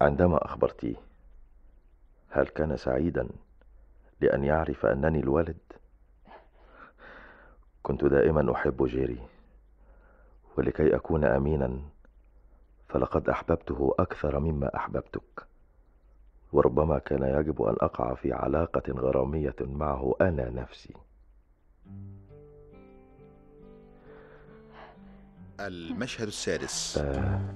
عندما أخبرتيه هل كان سعيدا لأن يعرف أنني الوالد؟ كنت دائما أحب جيري ولكي أكون أمينا فلقد أحببته أكثر مما أحببتك وربما كان يجب أن أقع في علاقة غرامية معه أنا نفسي المشهد السادس آه.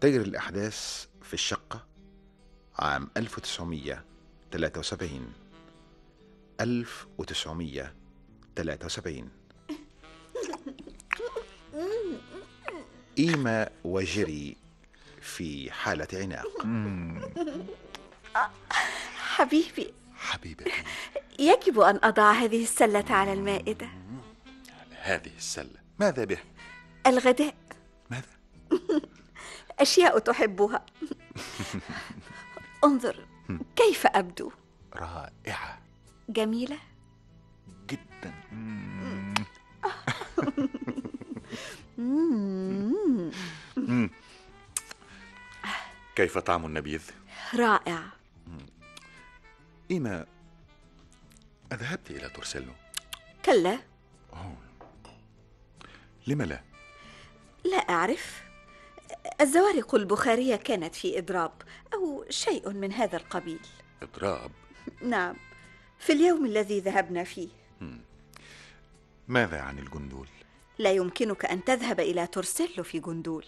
تجري الأحداث في الشقة عام 1973 1973 إيما وجيري في حالة عناق حبيبي حبيبي يجب أن أضع هذه السلة على المائدة هذه السلة ماذا بها؟ الغداء ماذا؟ أشياء تحبها انظر كيف أبدو رائعة جميلة جدا كيف طعم النبيذ؟ رائع إيما أذهبت إلى تورسيلو؟ كلا أوه. لم لا؟ لا أعرف الزوارق البخارية كانت في إضراب أو شيء من هذا القبيل إضراب؟ نعم في اليوم الذي ذهبنا فيه ماذا عن الجندول؟ لا يمكنك أن تذهب إلى تورسيلو في جندول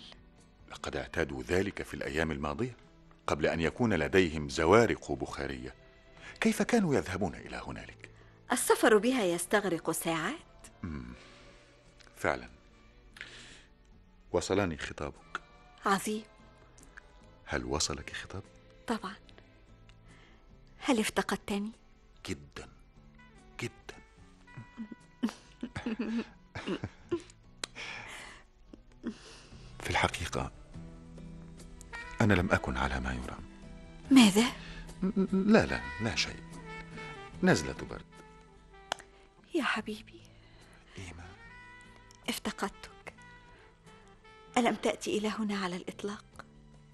لقد اعتادوا ذلك في الايام الماضيه قبل ان يكون لديهم زوارق بخاريه كيف كانوا يذهبون الى هنالك السفر بها يستغرق ساعات فعلا وصلني خطابك عظيم هل وصلك خطاب طبعا هل افتقدتني جدا جدا في الحقيقه أنا لم أكن على ما يرام ماذا؟ لا لا لا شيء نزلة برد يا حبيبي إيما افتقدتك ألم تأتي إلى هنا على الإطلاق؟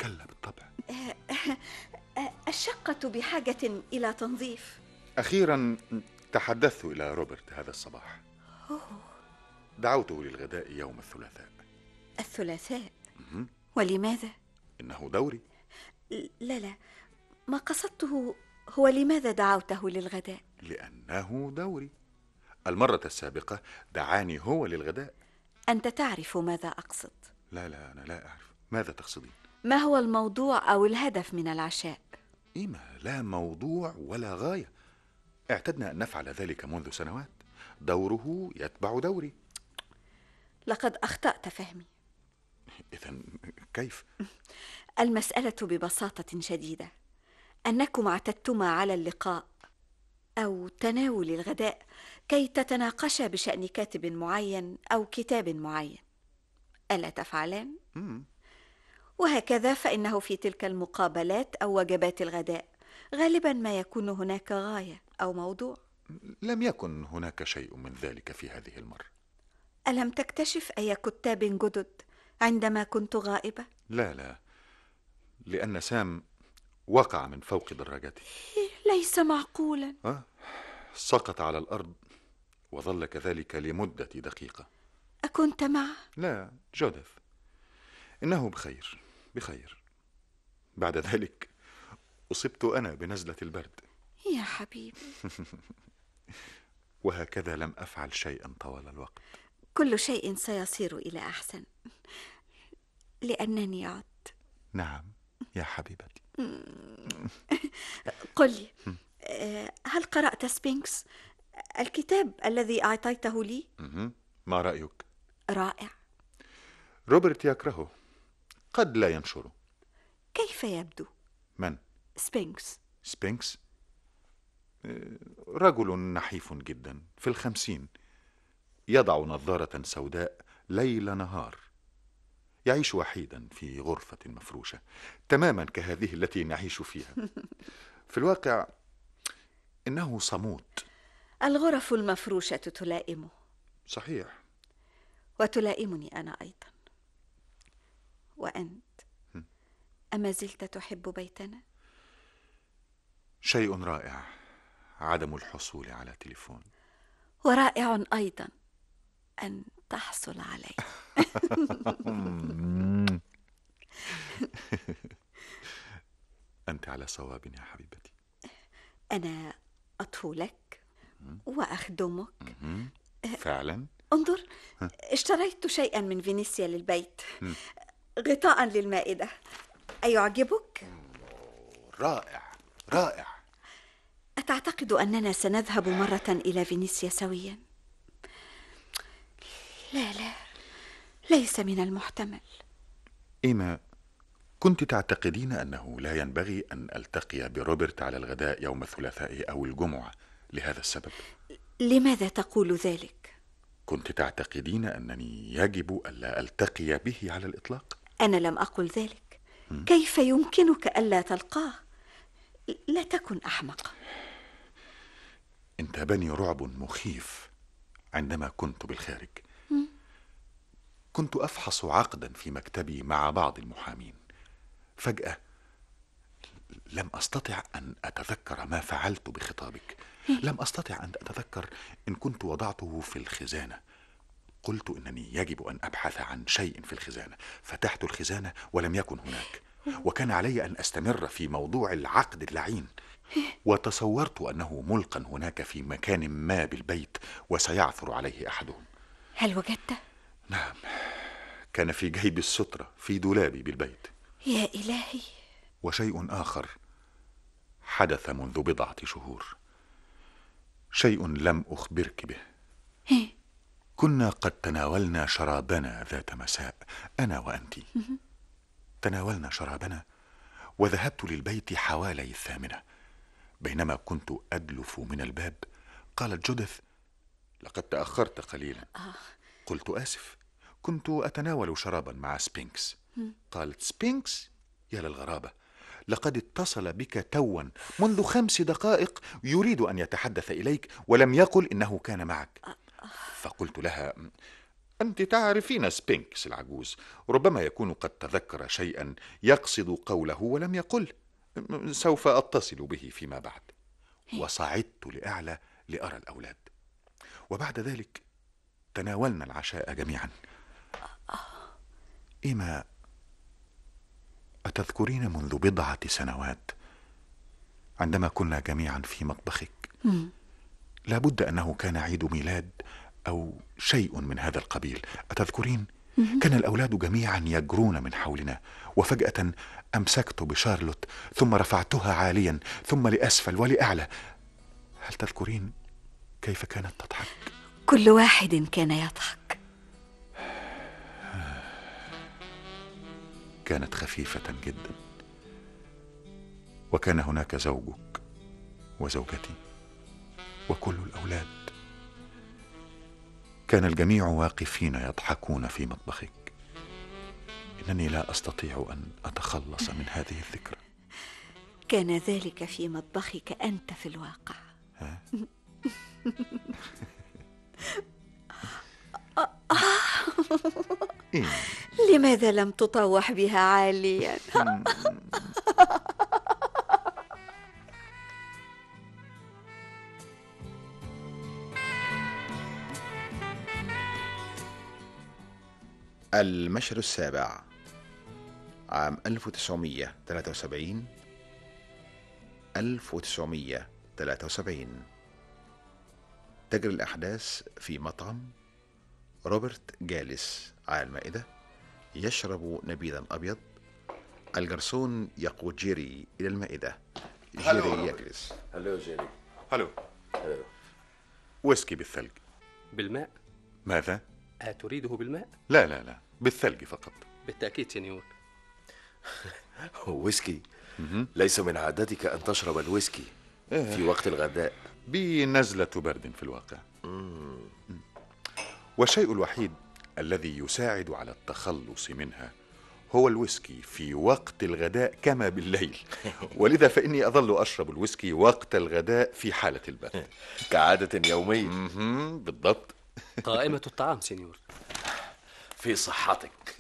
كلا بالطبع أه، أه، أه، الشقة بحاجة إلى تنظيف أخيرا تحدثت إلى روبرت هذا الصباح أوه. دعوته للغداء يوم الثلاثاء الثلاثاء؟ ولماذا؟ إنه دوري لا لا ما قصدته هو لماذا دعوته للغداء لأنه دوري المرة السابقة دعاني هو للغداء أنت تعرف ماذا أقصد لا لا أنا لا أعرف ماذا تقصدين ما هو الموضوع أو الهدف من العشاء إيما لا موضوع ولا غاية اعتدنا أن نفعل ذلك منذ سنوات دوره يتبع دوري لقد أخطأت فهمي إذا كيف المساله ببساطه شديده أنكم اعتدتما على اللقاء او تناول الغداء كي تتناقشا بشان كاتب معين او كتاب معين الا تفعلان وهكذا فانه في تلك المقابلات او وجبات الغداء غالبا ما يكون هناك غايه او موضوع لم يكن هناك شيء من ذلك في هذه المره الم تكتشف اي كتاب جدد عندما كنت غائبة؟ لا لا لأن سام وقع من فوق دراجتي ليس معقولا أه؟ سقط على الأرض وظل كذلك لمدة دقيقة أكنت معه؟ لا جودث إنه بخير بخير بعد ذلك أصبت أنا بنزلة البرد يا حبيبي وهكذا لم أفعل شيئا طوال الوقت كل شيء سيصير إلى أحسن لأنني عدت نعم يا حبيبتي قل لي آه، هل قرأت سبينكس الكتاب الذي أعطيته لي؟ ما رأيك؟ رائع روبرت يكرهه قد لا ينشره كيف يبدو؟ من؟ سبينكس سبينكس؟ آه، رجل نحيف جدا في الخمسين يضع نظارة سوداء ليل نهار يعيش وحيدا في غرفة مفروشة تماما كهذه التي نعيش فيها في الواقع إنه صمود الغرف المفروشة تلائمه صحيح وتلائمني أنا أيضا وأنت أما زلت تحب بيتنا؟ شيء رائع عدم الحصول على تليفون ورائع أيضا أن تحصل عليه أنت على صواب يا حبيبتي أنا أطفولك وأخدمك أه، فعلا انظر اشتريت شيئا من فينيسيا للبيت غطاء للمائدة أيعجبك؟ رائع رائع أتعتقد أننا سنذهب مرة إلى فينيسيا سويا؟ لا لا ليس من المحتمل إيما كنت تعتقدين أنه لا ينبغي أن ألتقي بروبرت على الغداء يوم الثلاثاء أو الجمعة لهذا السبب لماذا تقول ذلك؟ كنت تعتقدين أنني يجب ألا ألتقي به على الإطلاق؟ أنا لم أقل ذلك كيف يمكنك ألا تلقاه؟ لا تكن أحمق انتابني رعب مخيف عندما كنت بالخارج كنت افحص عقدا في مكتبي مع بعض المحامين فجاه لم استطع ان اتذكر ما فعلت بخطابك لم استطع ان اتذكر ان كنت وضعته في الخزانه قلت انني يجب ان ابحث عن شيء في الخزانه فتحت الخزانه ولم يكن هناك وكان علي ان استمر في موضوع العقد اللعين وتصورت انه ملقى هناك في مكان ما بالبيت وسيعثر عليه احدهم هل وجدته نعم كان في جيب السترة في دولابي بالبيت يا إلهي وشيء آخر حدث منذ بضعة شهور شيء لم أخبرك به إيه؟ كنا قد تناولنا شرابنا ذات مساء أنا وأنت تناولنا شرابنا وذهبت للبيت حوالي الثامنة بينما كنت أدلف من الباب قالت جودث لقد تأخرت قليلا آه. قلت آسف كنت أتناول شرابا مع سبينكس قالت سبينكس يا للغرابة لقد اتصل بك توا منذ خمس دقائق يريد أن يتحدث إليك ولم يقل إنه كان معك فقلت لها أنت تعرفين سبينكس العجوز ربما يكون قد تذكر شيئا يقصد قوله ولم يقل سوف أتصل به فيما بعد وصعدت لأعلى لأرى الأولاد وبعد ذلك تناولنا العشاء جميعا إما أتذكرين منذ بضعة سنوات عندما كنا جميعا في مطبخك لابد أنه كان عيد ميلاد أو شيء من هذا القبيل أتذكرين؟ كان الأولاد جميعا يجرون من حولنا وفجأة أمسكت بشارلوت ثم رفعتها عاليا ثم لأسفل ولأعلى هل تذكرين كيف كانت تضحك؟ كل واحد كان يضحك كانت خفيفه جدا وكان هناك زوجك وزوجتي وكل الاولاد كان الجميع واقفين يضحكون في مطبخك انني لا استطيع ان اتخلص من هذه الذكرى كان ذلك في مطبخك انت في الواقع ها؟ إيه. لماذا لم تطوح بها عاليا؟ المشهد السابع عام 1973 1973 تجري الأحداث في مطعم روبرت جالس على المائدة يشرب نبيذا أبيض الجرسون يقود جيري إلى المائدة جيري يجلس هلو جيري هلو هلو ويسكي بالثلج بالماء ماذا؟ أتريده آه، بالماء؟ لا لا لا بالثلج فقط بالتأكيد سنيور ويسكي ليس من عادتك أن تشرب الويسكي آه. في وقت الغداء بنزلة برد في الواقع مم. والشيء الوحيد الذي يساعد على التخلص منها هو الويسكي في وقت الغداء كما بالليل ولذا فإني أظل أشرب الويسكي وقت الغداء في حالة البرد كعادة يومية بالضبط قائمة الطعام سينيور في صحتك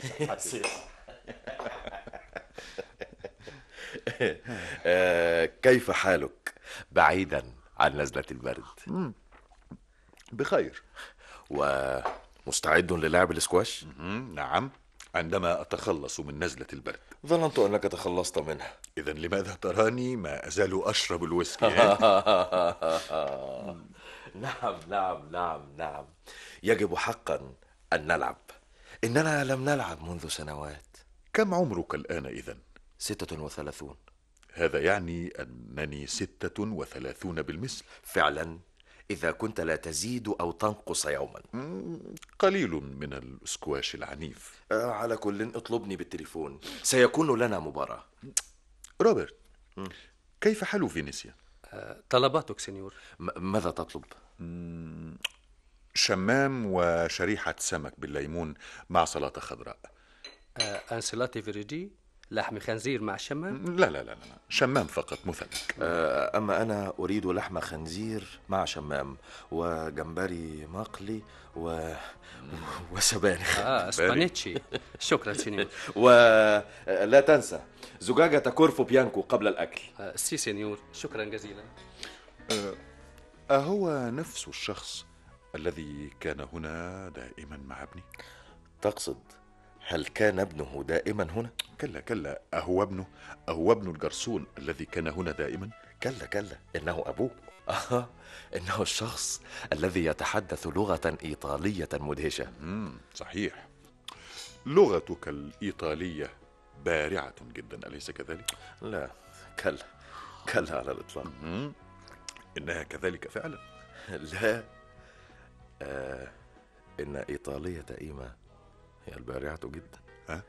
في صحتك آه كيف حالك بعيدا عن نزلة البرد بخير ومستعد للعب الاسكواش؟ نعم عندما أتخلص من نزلة البرد ظننت أنك تخلصت منها إذا لماذا تراني ما أزال أشرب الويسكي نعم نعم نعم نعم يجب حقا أن نلعب إننا لم نلعب منذ سنوات كم عمرك الآن إذا؟ ستة وثلاثون هذا يعني أنني ستة وثلاثون بالمثل فعلا إذا كنت لا تزيد أو تنقص يوما قليل من الاسكواش العنيف آه، على كل اطلبني بالتليفون سيكون لنا مباراة روبرت كيف حال فينيسيا؟ آه، طلباتك سنيور ماذا تطلب؟ شمام وشريحة سمك بالليمون مع سلطة خضراء آه، أنسلاتي فيريدي لحم خنزير مع شمام؟ لا لا لا لا شمام فقط مثلك آه، أما أنا أريد لحم خنزير مع شمام وجمبري مقلي و وسبانخ آه سبانيتشي شكرا سينيور ولا آه، تنسى زجاجة كورفو بيانكو قبل الأكل آه سي سينيور شكرا جزيلا آه، أهو نفس الشخص الذي كان هنا دائما مع ابني؟ تقصد هل كان ابنه دائما هنا؟ كلا كلا أهو ابنه أهو ابن الجرسون الذي كان هنا دائما؟ كلا كلا إنه أبوه آه إنه الشخص الذي يتحدث لغة إيطالية مدهشة مم صحيح لغتك الإيطالية بارعة جدا أليس كذلك؟ لا كلا كلا على الإطلاق مم. إنها كذلك فعلا لا آه إن إيطالية إيما هي البارعة جدا ها؟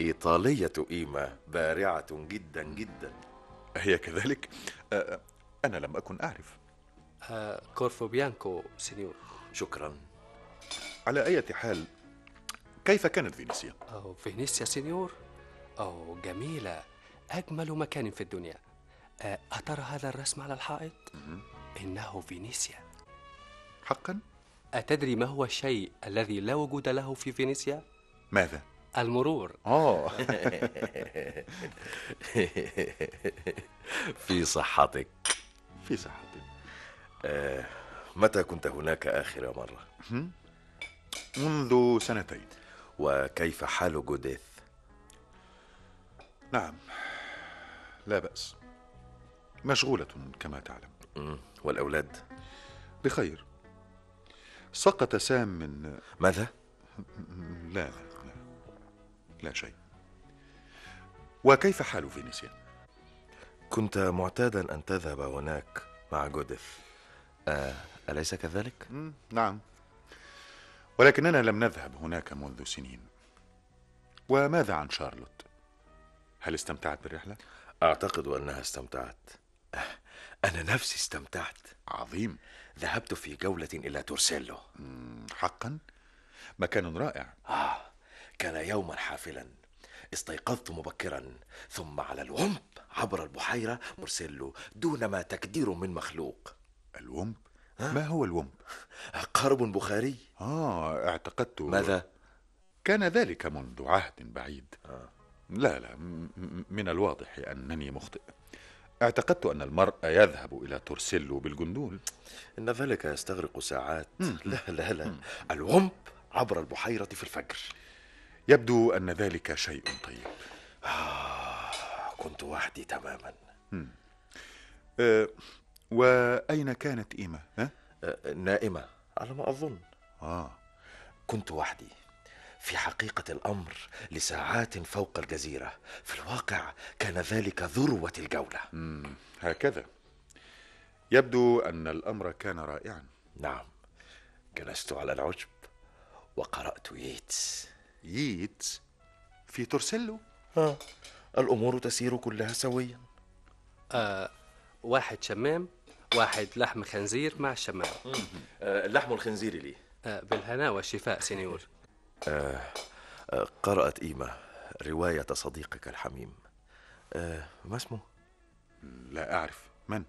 إيطالية إيما بارعة جدا جدا هي كذلك أنا لم أكن أعرف كورفو بيانكو سينيور شكرا على أي حال كيف كانت فينيسيا؟ أو فينيسيا سينيور أو جميلة أجمل مكان في الدنيا أترى هذا الرسم على الحائط؟ إنه فينيسيا حقا؟ أتدري ما هو الشيء الذي لا وجود له في فينيسيا؟ ماذا؟ المرور اه في صحتك في صحتي آه، متى كنت هناك آخر مرة؟ منذ سنتين وكيف حال جوديث؟ نعم لا بأس مشغولة كما تعلم والأولاد؟ بخير سقط سام من ماذا؟ لا لا لا شيء وكيف حال فينيسيا؟ كنت معتادا أن تذهب هناك مع جوديث آه، أليس كذلك؟ نعم ولكننا لم نذهب هناك منذ سنين وماذا عن شارلوت؟ هل استمتعت بالرحلة؟ أعتقد أنها استمتعت آه، أنا نفسي استمتعت عظيم ذهبت في جولة إلى تورسيلو حقا؟ مكان رائع آه كان يوما حافلا استيقظت مبكرا ثم على الومب عبر البحيرة مرسلو دون ما تكدير من مخلوق الومب؟ ما هو الومب؟ قارب بخاري آه اعتقدت ماذا؟ كان ذلك منذ عهد بعيد آه. لا لا من الواضح أنني مخطئ اعتقدت أن المرء يذهب إلى تورسيلو بالجندول إن ذلك يستغرق ساعات لا لا لا الومب عبر البحيرة في الفجر يبدو أن ذلك شيء طيب آه، كنت وحدي تماما أه وأين كانت إيمة؟ ها؟ أه نائمة على ما أظن آه كنت وحدي في حقيقة الأمر لساعات فوق الجزيرة في الواقع كان ذلك ذروة الجولة مم. هكذا يبدو أن الأمر كان رائعا نعم جلست على العشب وقرأت ييتس ييتس في تورسيلو ها الأمور تسير كلها سويا آه واحد شمام واحد لحم خنزير مع الشمام آه اللحم الخنزير لي آه بالهنا والشفاء سنيور آه آه قرأت إيما رواية صديقك الحميم آه ما اسمه؟ لا أعرف من؟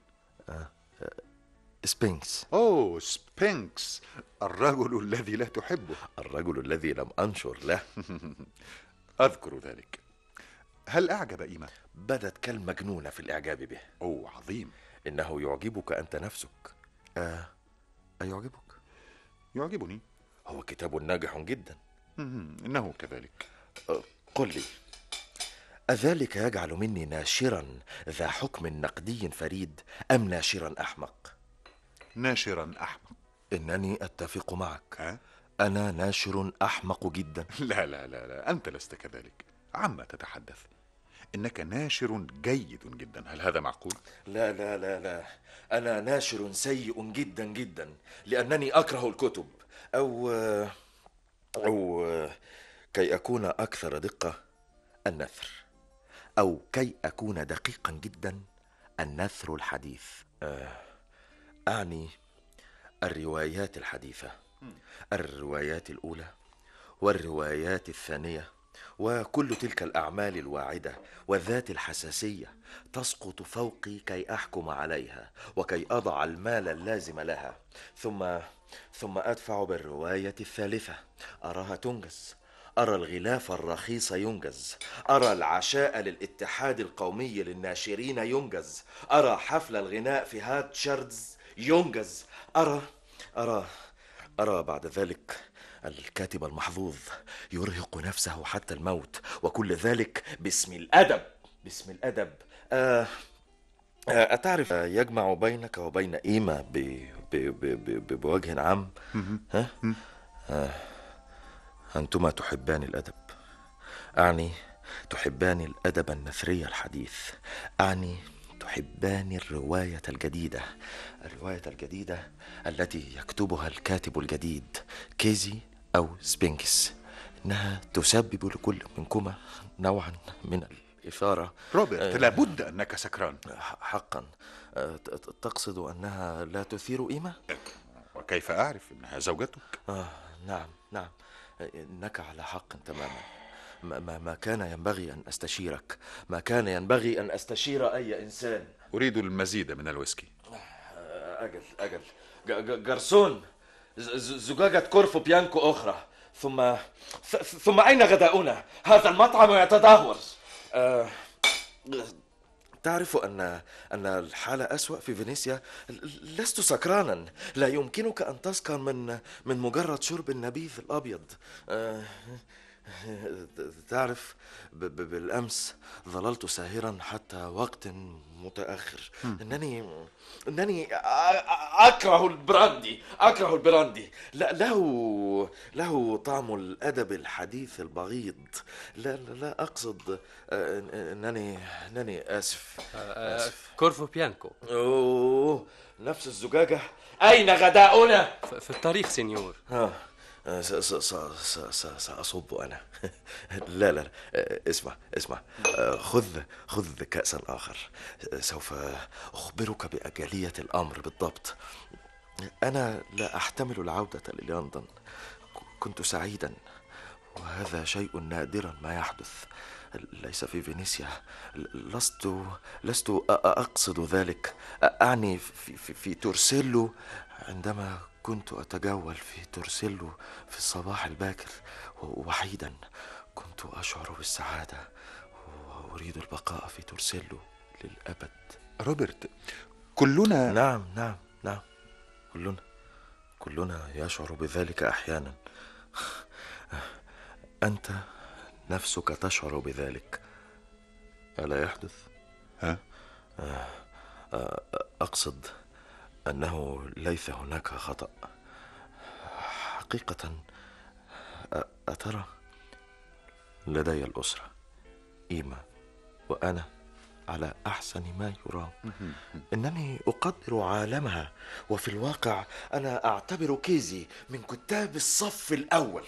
آه, آه سبينكس أوه سبينكس الرجل الذي لا تحبه الرجل الذي لم أنشر له أذكر ذلك هل أعجب إيما؟ بدت كالمجنونة في الإعجاب به أوه عظيم إنه يعجبك أنت نفسك آه أيعجبك؟ يعجبني هو كتاب ناجح جدا إنه كذلك آه، قل لي أذلك يجعل مني ناشرا ذا حكم نقدي فريد أم ناشرا أحمق؟ ناشرا أحمق إنني أتفق معك ها؟ أنا ناشر أحمق جدا لا لا لا لا أنت لست كذلك عما تتحدث إنك ناشر جيد جدا هل هذا معقول؟ لا لا لا لا أنا ناشر سيء جدا جدا لأنني أكره الكتب أو أو كي أكون أكثر دقة النثر أو كي أكون دقيقا جدا النثر الحديث آه. أعني الروايات الحديثة الروايات الأولى والروايات الثانية وكل تلك الأعمال الواعدة والذات الحساسية تسقط فوقي كي أحكم عليها وكي أضع المال اللازم لها ثم ثم أدفع بالرواية الثالثة أراها تنجز أرى الغلاف الرخيص ينجز أرى العشاء للاتحاد القومي للناشرين ينجز أرى حفل الغناء في هاتشاردز ينجز أرى أرى أرى بعد ذلك الكاتب المحظوظ يرهق نفسه حتى الموت وكل ذلك باسم الأدب باسم الأدب آه, آه، أتعرف آه، يجمع بينك وبين قيمة بوجه عام ها؟ آه أنتما تحبان الأدب أعني تحبان الأدب النثري الحديث أعني تحبان الرواية الجديدة الرواية الجديدة التي يكتبها الكاتب الجديد كيزي أو سبينكس إنها تسبب لكل منكما نوعا من الإثارة روبرت آه لابد أنك سكران حقا آه تقصد أنها لا تثير إيمة؟ وكيف أعرف أنها زوجتك؟ آه نعم نعم إنك على حق تماما ما, ما كان ينبغي أن أستشيرك ما كان ينبغي أن أستشير أي إنسان أريد المزيد من الويسكي آه، أجل أجل جرسون زجاجة كورفو بيانكو أخرى ثم ثم أين غداؤنا؟ هذا المطعم يتدهور أه... تعرف أن أن الحالة أسوأ في فينيسيا لست سكرانا لا يمكنك أن تسكر من من مجرد شرب النبيذ الأبيض أه... تعرف بالامس ظللت ساهرا حتى وقت متاخر انني انني اكره البراندي اكره البراندي لا له له طعم الادب الحديث البغيض لا لا, لا اقصد انني انني اسف اسف كورفو بيانكو اوه نفس الزجاجه اين غداؤنا في الطريق سينيور آه. سأصب أنا لا لا اسمع اسمع خذ خذ كأسا آخر سوف أخبرك بأجلية الأمر بالضبط أنا لا أحتمل العودة للندن كنت سعيدا وهذا شيء نادرا ما يحدث ليس في فينيسيا لست لست أقصد ذلك أعني في, في, في تورسيلو عندما كنت أتجول في تورسيلو في الصباح الباكر وحيدا كنت أشعر بالسعادة وأريد البقاء في تورسيلو للأبد روبرت كلنا نعم نعم نعم كلنا كلنا يشعر بذلك أحيانا أنت نفسك تشعر بذلك ألا يحدث؟ ها؟ أه، أه، أقصد أنه ليس هناك خطأ حقيقة أترى لدي الأسرة إيما وأنا على أحسن ما يرام إنني أقدر عالمها وفي الواقع أنا أعتبر كيزي من كتاب الصف الأول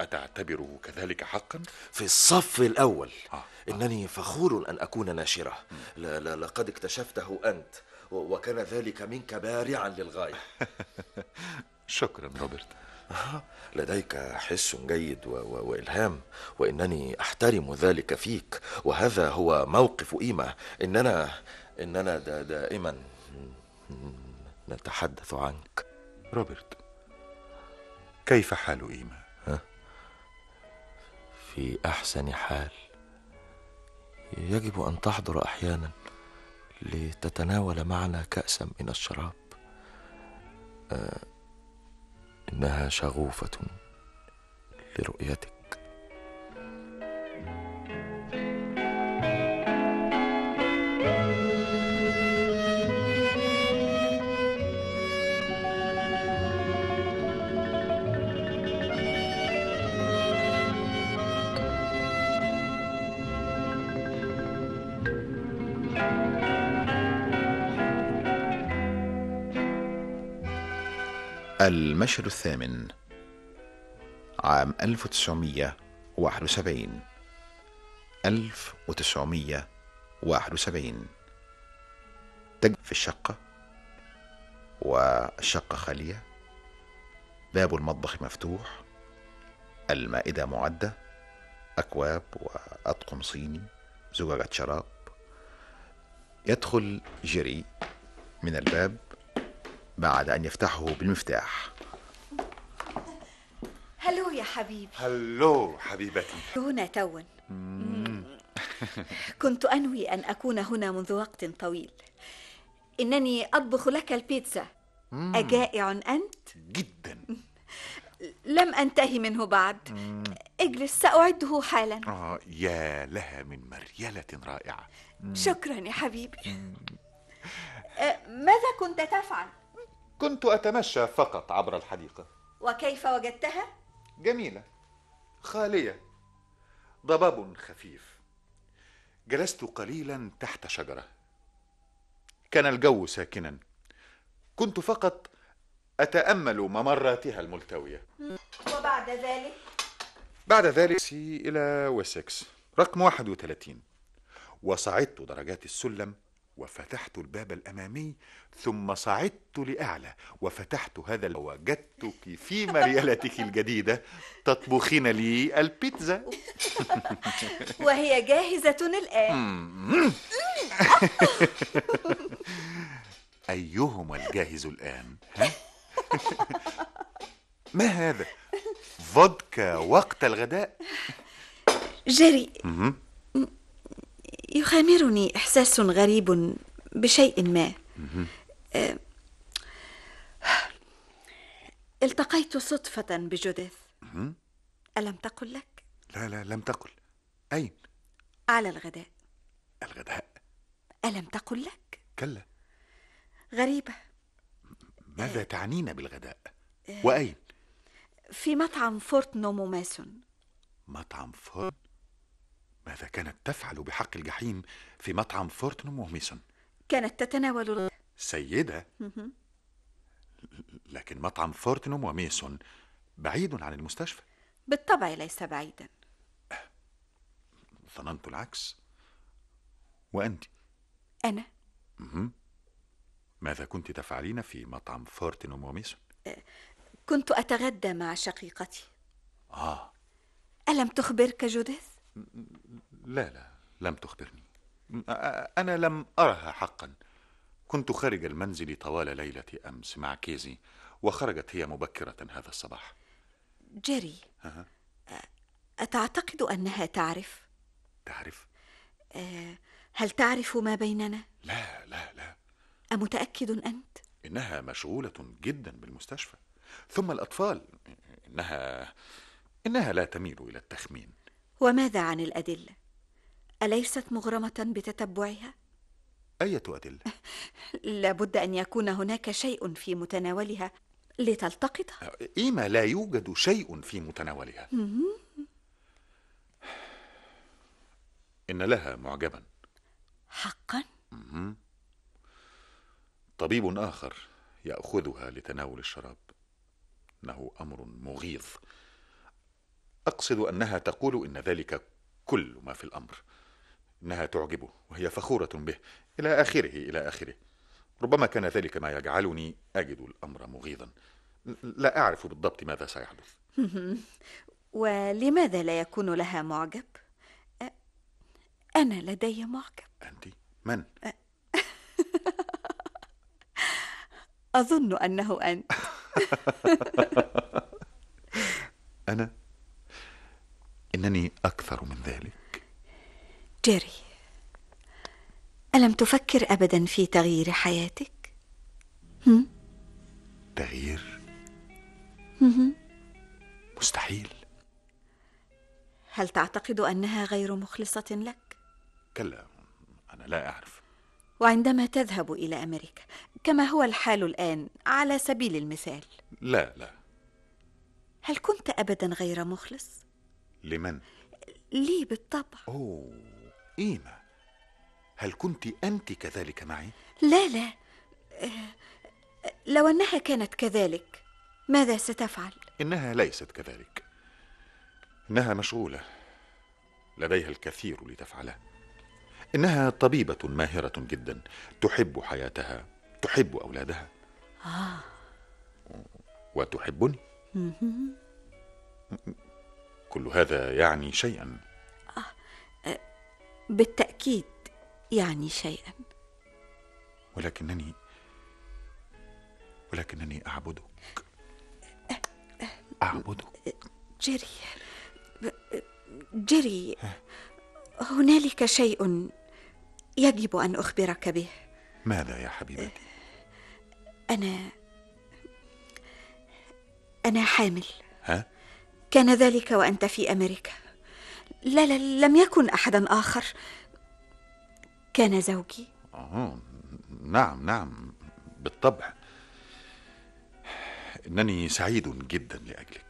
أتعتبره كذلك حقا؟ في الصف الأول آه. آه. إنني فخور أن أكون ناشرة لقد اكتشفته أنت وكان ذلك منك بارعا للغاية شكرا روبرت لديك حس جيد و... و... وإلهام وإنني أحترم ذلك فيك وهذا هو موقف إيمة إننا إننا دا دائما نتحدث عنك روبرت كيف حال إيما؟ في أحسن حال يجب أن تحضر أحيانا لتتناول معنا كأسا من الشراب آه، إنها شغوفة لرؤيتك المشهد الثامن عام 1971 1971 تجد في الشقة والشقة خالية باب المطبخ مفتوح المائدة معدة أكواب وأطقم صيني زجاجة شراب يدخل جيري من الباب بعد أن يفتحه بالمفتاح هلو يا حبيبي هلو حبيبتي هنا توا كنت أنوي أن أكون هنا منذ وقت طويل إنني أطبخ لك البيتزا أجائع أنت؟ جدا لم أنتهي منه بعد اجلس سأعده حالا آه يا لها من مريلة رائعة شكرا يا حبيبي أه، ماذا كنت تفعل؟ كنت أتمشى فقط عبر الحديقة وكيف وجدتها؟ جميلة خالية ضباب خفيف جلست قليلا تحت شجرة كان الجو ساكنا كنت فقط أتأمل ممراتها الملتوية وبعد ذلك؟ بعد ذلك إلى ويسكس رقم 31 وصعدت درجات السلم وفتحت الباب الأمامي ثم صعدت لأعلى وفتحت هذا ووجدتك في مريالتك الجديدة تطبخين لي البيتزا وهي جاهزة الآن أيهما الجاهز الآن؟ ها؟ ما هذا؟ فودكا وقت الغداء؟ جري يخامرني إحساس غريب بشيء ما أه، التقيت صدفة بجوديث ألم تقل لك؟ لا لا لم تقل أين؟ على الغداء الغداء؟ ألم تقل لك؟ كلا غريبة ماذا تعنين بالغداء؟ أه، وأين؟ في مطعم فورت نومو ماسون مطعم فورت ماذا كانت تفعل بحق الجحيم في مطعم فورتنوم وميسون كانت تتناول سيدة لكن مطعم فورتنوم وميسون بعيد عن المستشفى بالطبع ليس بعيدا ظننت العكس وأنت أنا ماذا كنت تفعلين في مطعم فورتنوم وميسون أه، كنت أتغدى مع شقيقتي آه ألم تخبرك جوديث لا لا لم تخبرني أنا لم أرها حقا كنت خارج المنزل طوال ليلة أمس مع كيزي وخرجت هي مبكرة هذا الصباح جيري أتعتقد أنها تعرف؟ تعرف؟ آه، هل تعرف ما بيننا؟ لا لا لا أمتأكد أنت؟ إنها مشغولة جدا بالمستشفى ثم الأطفال إنها إنها لا تميل إلى التخمين وماذا عن الأدلة؟ أليست مغرمة بتتبعها؟ أية أدلة؟ لابد أن يكون هناك شيء في متناولها لتلتقطها آه، إيما لا يوجد شيء في متناولها إن لها معجبا حقا؟ طبيب آخر يأخذها لتناول الشراب إنه أمر مغيظ أقصد أنها تقول إن ذلك كل ما في الأمر إنها تعجبه وهي فخورة به إلى آخره إلى آخره ربما كان ذلك ما يجعلني أجد الأمر مغيظا لا أعرف بالضبط ماذا سيحدث ولماذا لا يكون لها معجب؟ أنا لدي معجب أنت؟ من؟ أظن أنه أنت أنا؟ انني اكثر من ذلك جيري الم تفكر ابدا في تغيير حياتك هم؟ تغيير مستحيل هل تعتقد انها غير مخلصه لك كلا انا لا اعرف وعندما تذهب الى امريكا كما هو الحال الان على سبيل المثال لا لا هل كنت ابدا غير مخلص لمن؟ لي بالطبع أوه إيما هل كنت أنت كذلك معي؟ لا لا آه، لو أنها كانت كذلك ماذا ستفعل؟ إنها ليست كذلك إنها مشغولة لديها الكثير لتفعله إنها طبيبة ماهرة جدا تحب حياتها تحب أولادها آه وتحبني كل هذا يعني شيئا آه، أه، بالتاكيد يعني شيئا ولكنني ولكنني اعبدك اعبدك أه، جري جري هنالك شيء يجب ان اخبرك به ماذا يا حبيبتي انا انا حامل ها كان ذلك وانت في امريكا لا لا لم يكن احدا اخر كان زوجي آه نعم نعم بالطبع انني سعيد جدا لاجلك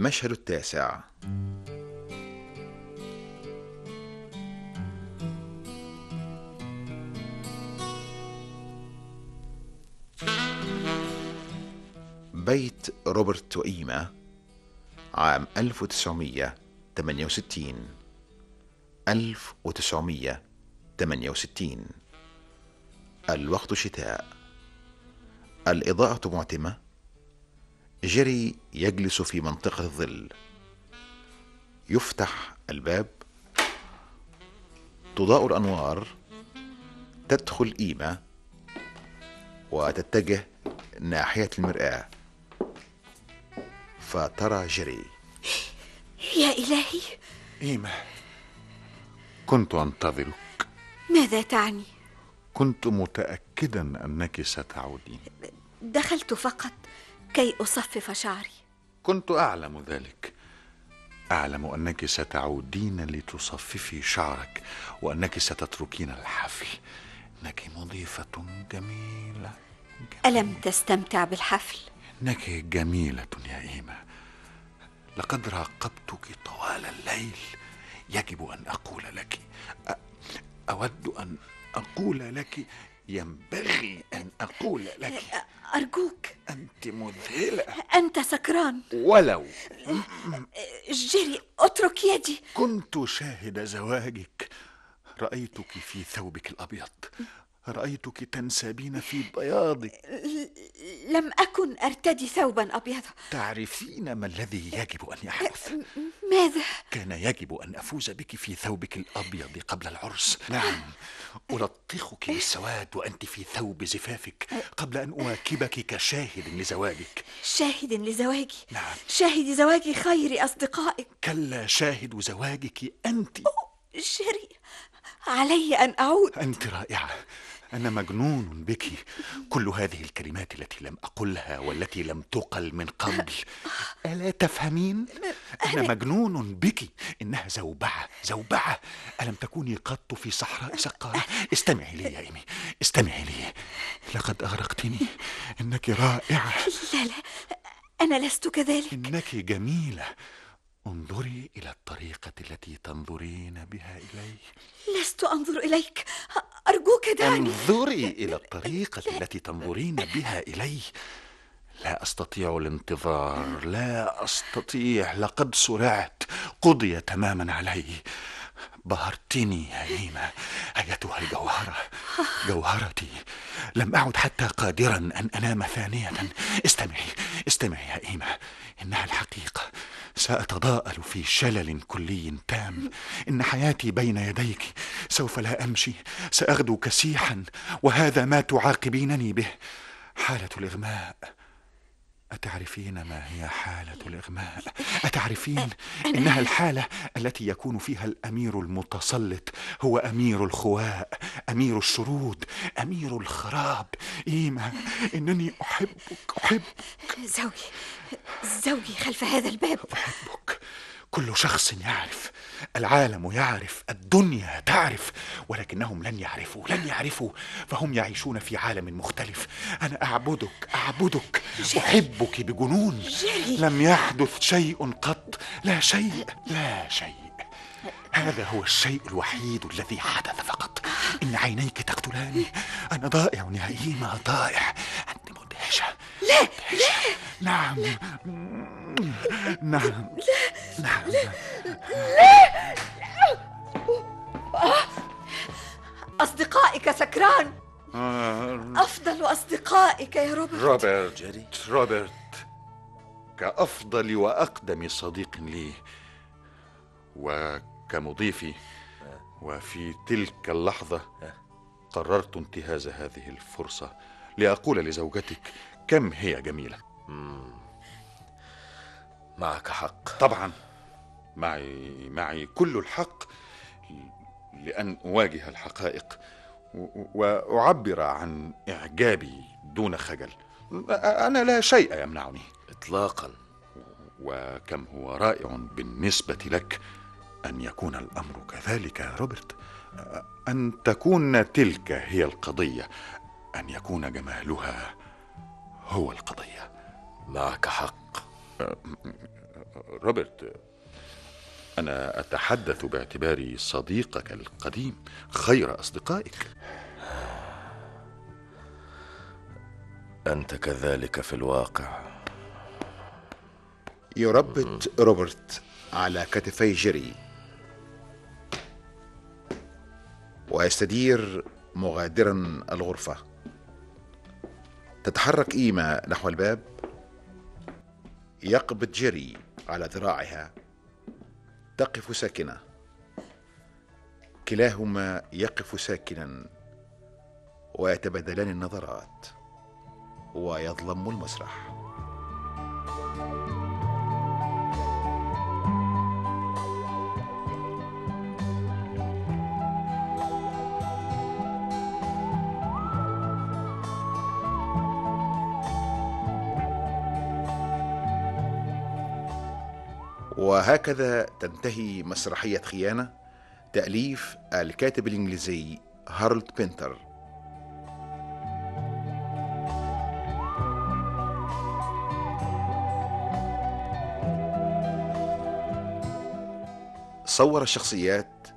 المشهد التاسع بيت روبرت وإيما عام 1968 1968 الوقت شتاء الإضاءة معتمة جيري يجلس في منطقة الظل يفتح الباب تضاء الأنوار تدخل إيمة وتتجه ناحية المرآة فترى جيري يا إلهي إيمة كنت أنتظرك ماذا تعني؟ كنت متأكدا أنك ستعودين دخلت فقط كي أصفف شعري كنت أعلم ذلك أعلم أنك ستعودين لتصففي شعرك وأنك ستتركين الحفل إنك مضيفة جميلة, جميلة. ألم تستمتع بالحفل؟ إنك جميلة يا ايما لقد راقبتك طوال الليل يجب أن أقول لك أ... أود أن أقول لك ينبغي أن أقول لك أرجوك أنت مذهلة أنت سكران ولو جيري اترك يدي كنت شاهد زواجك رأيتك في ثوبك الأبيض رأيتك تنسابين في بياضك لم أكن أرتدي ثوبا أبيض تعرفين ما الذي يجب أن يحدث؟ ماذا؟ كان يجب أن أفوز بك في ثوبك الأبيض قبل العرس نعم ألطخك بالسواد وأنت في ثوب زفافك قبل أن أواكبك كشاهد لزواجك شاهد لزواجي نعم شاهد زواجي خير أصدقائك كلا شاهد زواجك أنت شري علي أن أعود أنت رائعة أنا مجنون بك كل هذه الكلمات التي لم أقلها والتي لم تقل من قبل ألا تفهمين؟ أنا مجنون بك إنها زوبعة زوبعة ألم تكوني قط في صحراء سقارة؟ استمعي لي يا إيمي استمعي لي لقد أغرقتني إنك رائعة لا لا أنا لست كذلك إنك جميلة انظري الى الطريقه التي تنظرين بها الي لست انظر اليك ارجوك دعني انظري الى الطريقه التي تنظرين بها الي لا استطيع الانتظار لا استطيع لقد سرعت قضي تماما علي بهرتني يا إيمة أيتها الجوهرة جوهرتي لم أعد حتى قادرا أن أنام ثانية استمعي استمعي يا إيمة إنها الحقيقة سأتضاءل في شلل كلي تام إن حياتي بين يديك سوف لا أمشي سأغدو كسيحا وهذا ما تعاقبينني به حالة الإغماء أتعرفين ما هي حالة الإغماء؟ أتعرفين إنها الحالة التي يكون فيها الأمير المتسلط هو أمير الخواء، أمير الشرود، أمير الخراب، إيما إنني أحبك أحبك زوي زوي خلف هذا الباب أحبك كل شخص يعرف العالم يعرف الدنيا تعرف ولكنهم لن يعرفوا لن يعرفوا فهم يعيشون في عالم مختلف انا اعبدك اعبدك احبك بجنون لم يحدث شيء قط لا شيء لا شيء هذا هو الشيء الوحيد الذي حدث فقط ان عينيك تقتلاني انا ضائع يا ايما ضائع انت مدهشه لا لا نعم نعم لا نعم لا لا أصدقائك سكران آه. أفضل أصدقائك يا روبرت روبرت جيري روبرت كأفضل وأقدم صديق لي وكمضيفي وفي تلك اللحظة قررت انتهاز هذه الفرصة لأقول لزوجتك كم هي جميلة مم. معك حق طبعا معي معي كل الحق لأن أواجه الحقائق وأعبر عن إعجابي دون خجل أنا لا شيء يمنعني إطلاقا وكم هو رائع بالنسبة لك أن يكون الأمر كذلك يا روبرت أن تكون تلك هي القضية أن يكون جمالها هو القضية معك حق روبرت أنا أتحدث باعتباري صديقك القديم خير أصدقائك أنت كذلك في الواقع يربط روبرت على كتفي جيري ويستدير مغادرا الغرفه تتحرك إيما نحو الباب يقبض جيري على ذراعها تقف ساكنة كلاهما يقف ساكنا ويتبادلان النظرات ويظلم المسرح وهكذا تنتهي مسرحية خيانة تأليف الكاتب الإنجليزي هارولد بينتر صور الشخصيات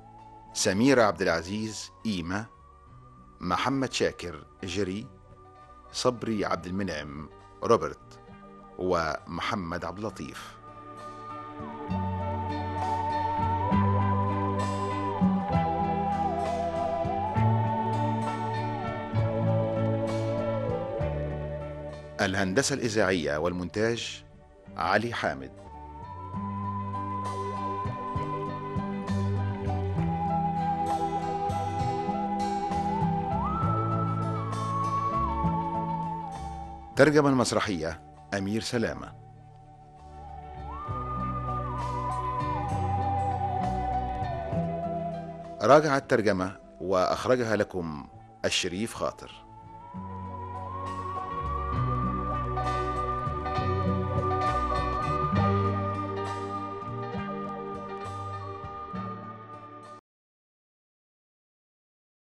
سميرة عبد العزيز إيما محمد شاكر جري صبري عبد المنعم روبرت ومحمد عبد اللطيف الهندسة الإذاعية والمونتاج علي حامد ترجمة المسرحية أمير سلامة راجع الترجمة وأخرجها لكم الشريف خاطر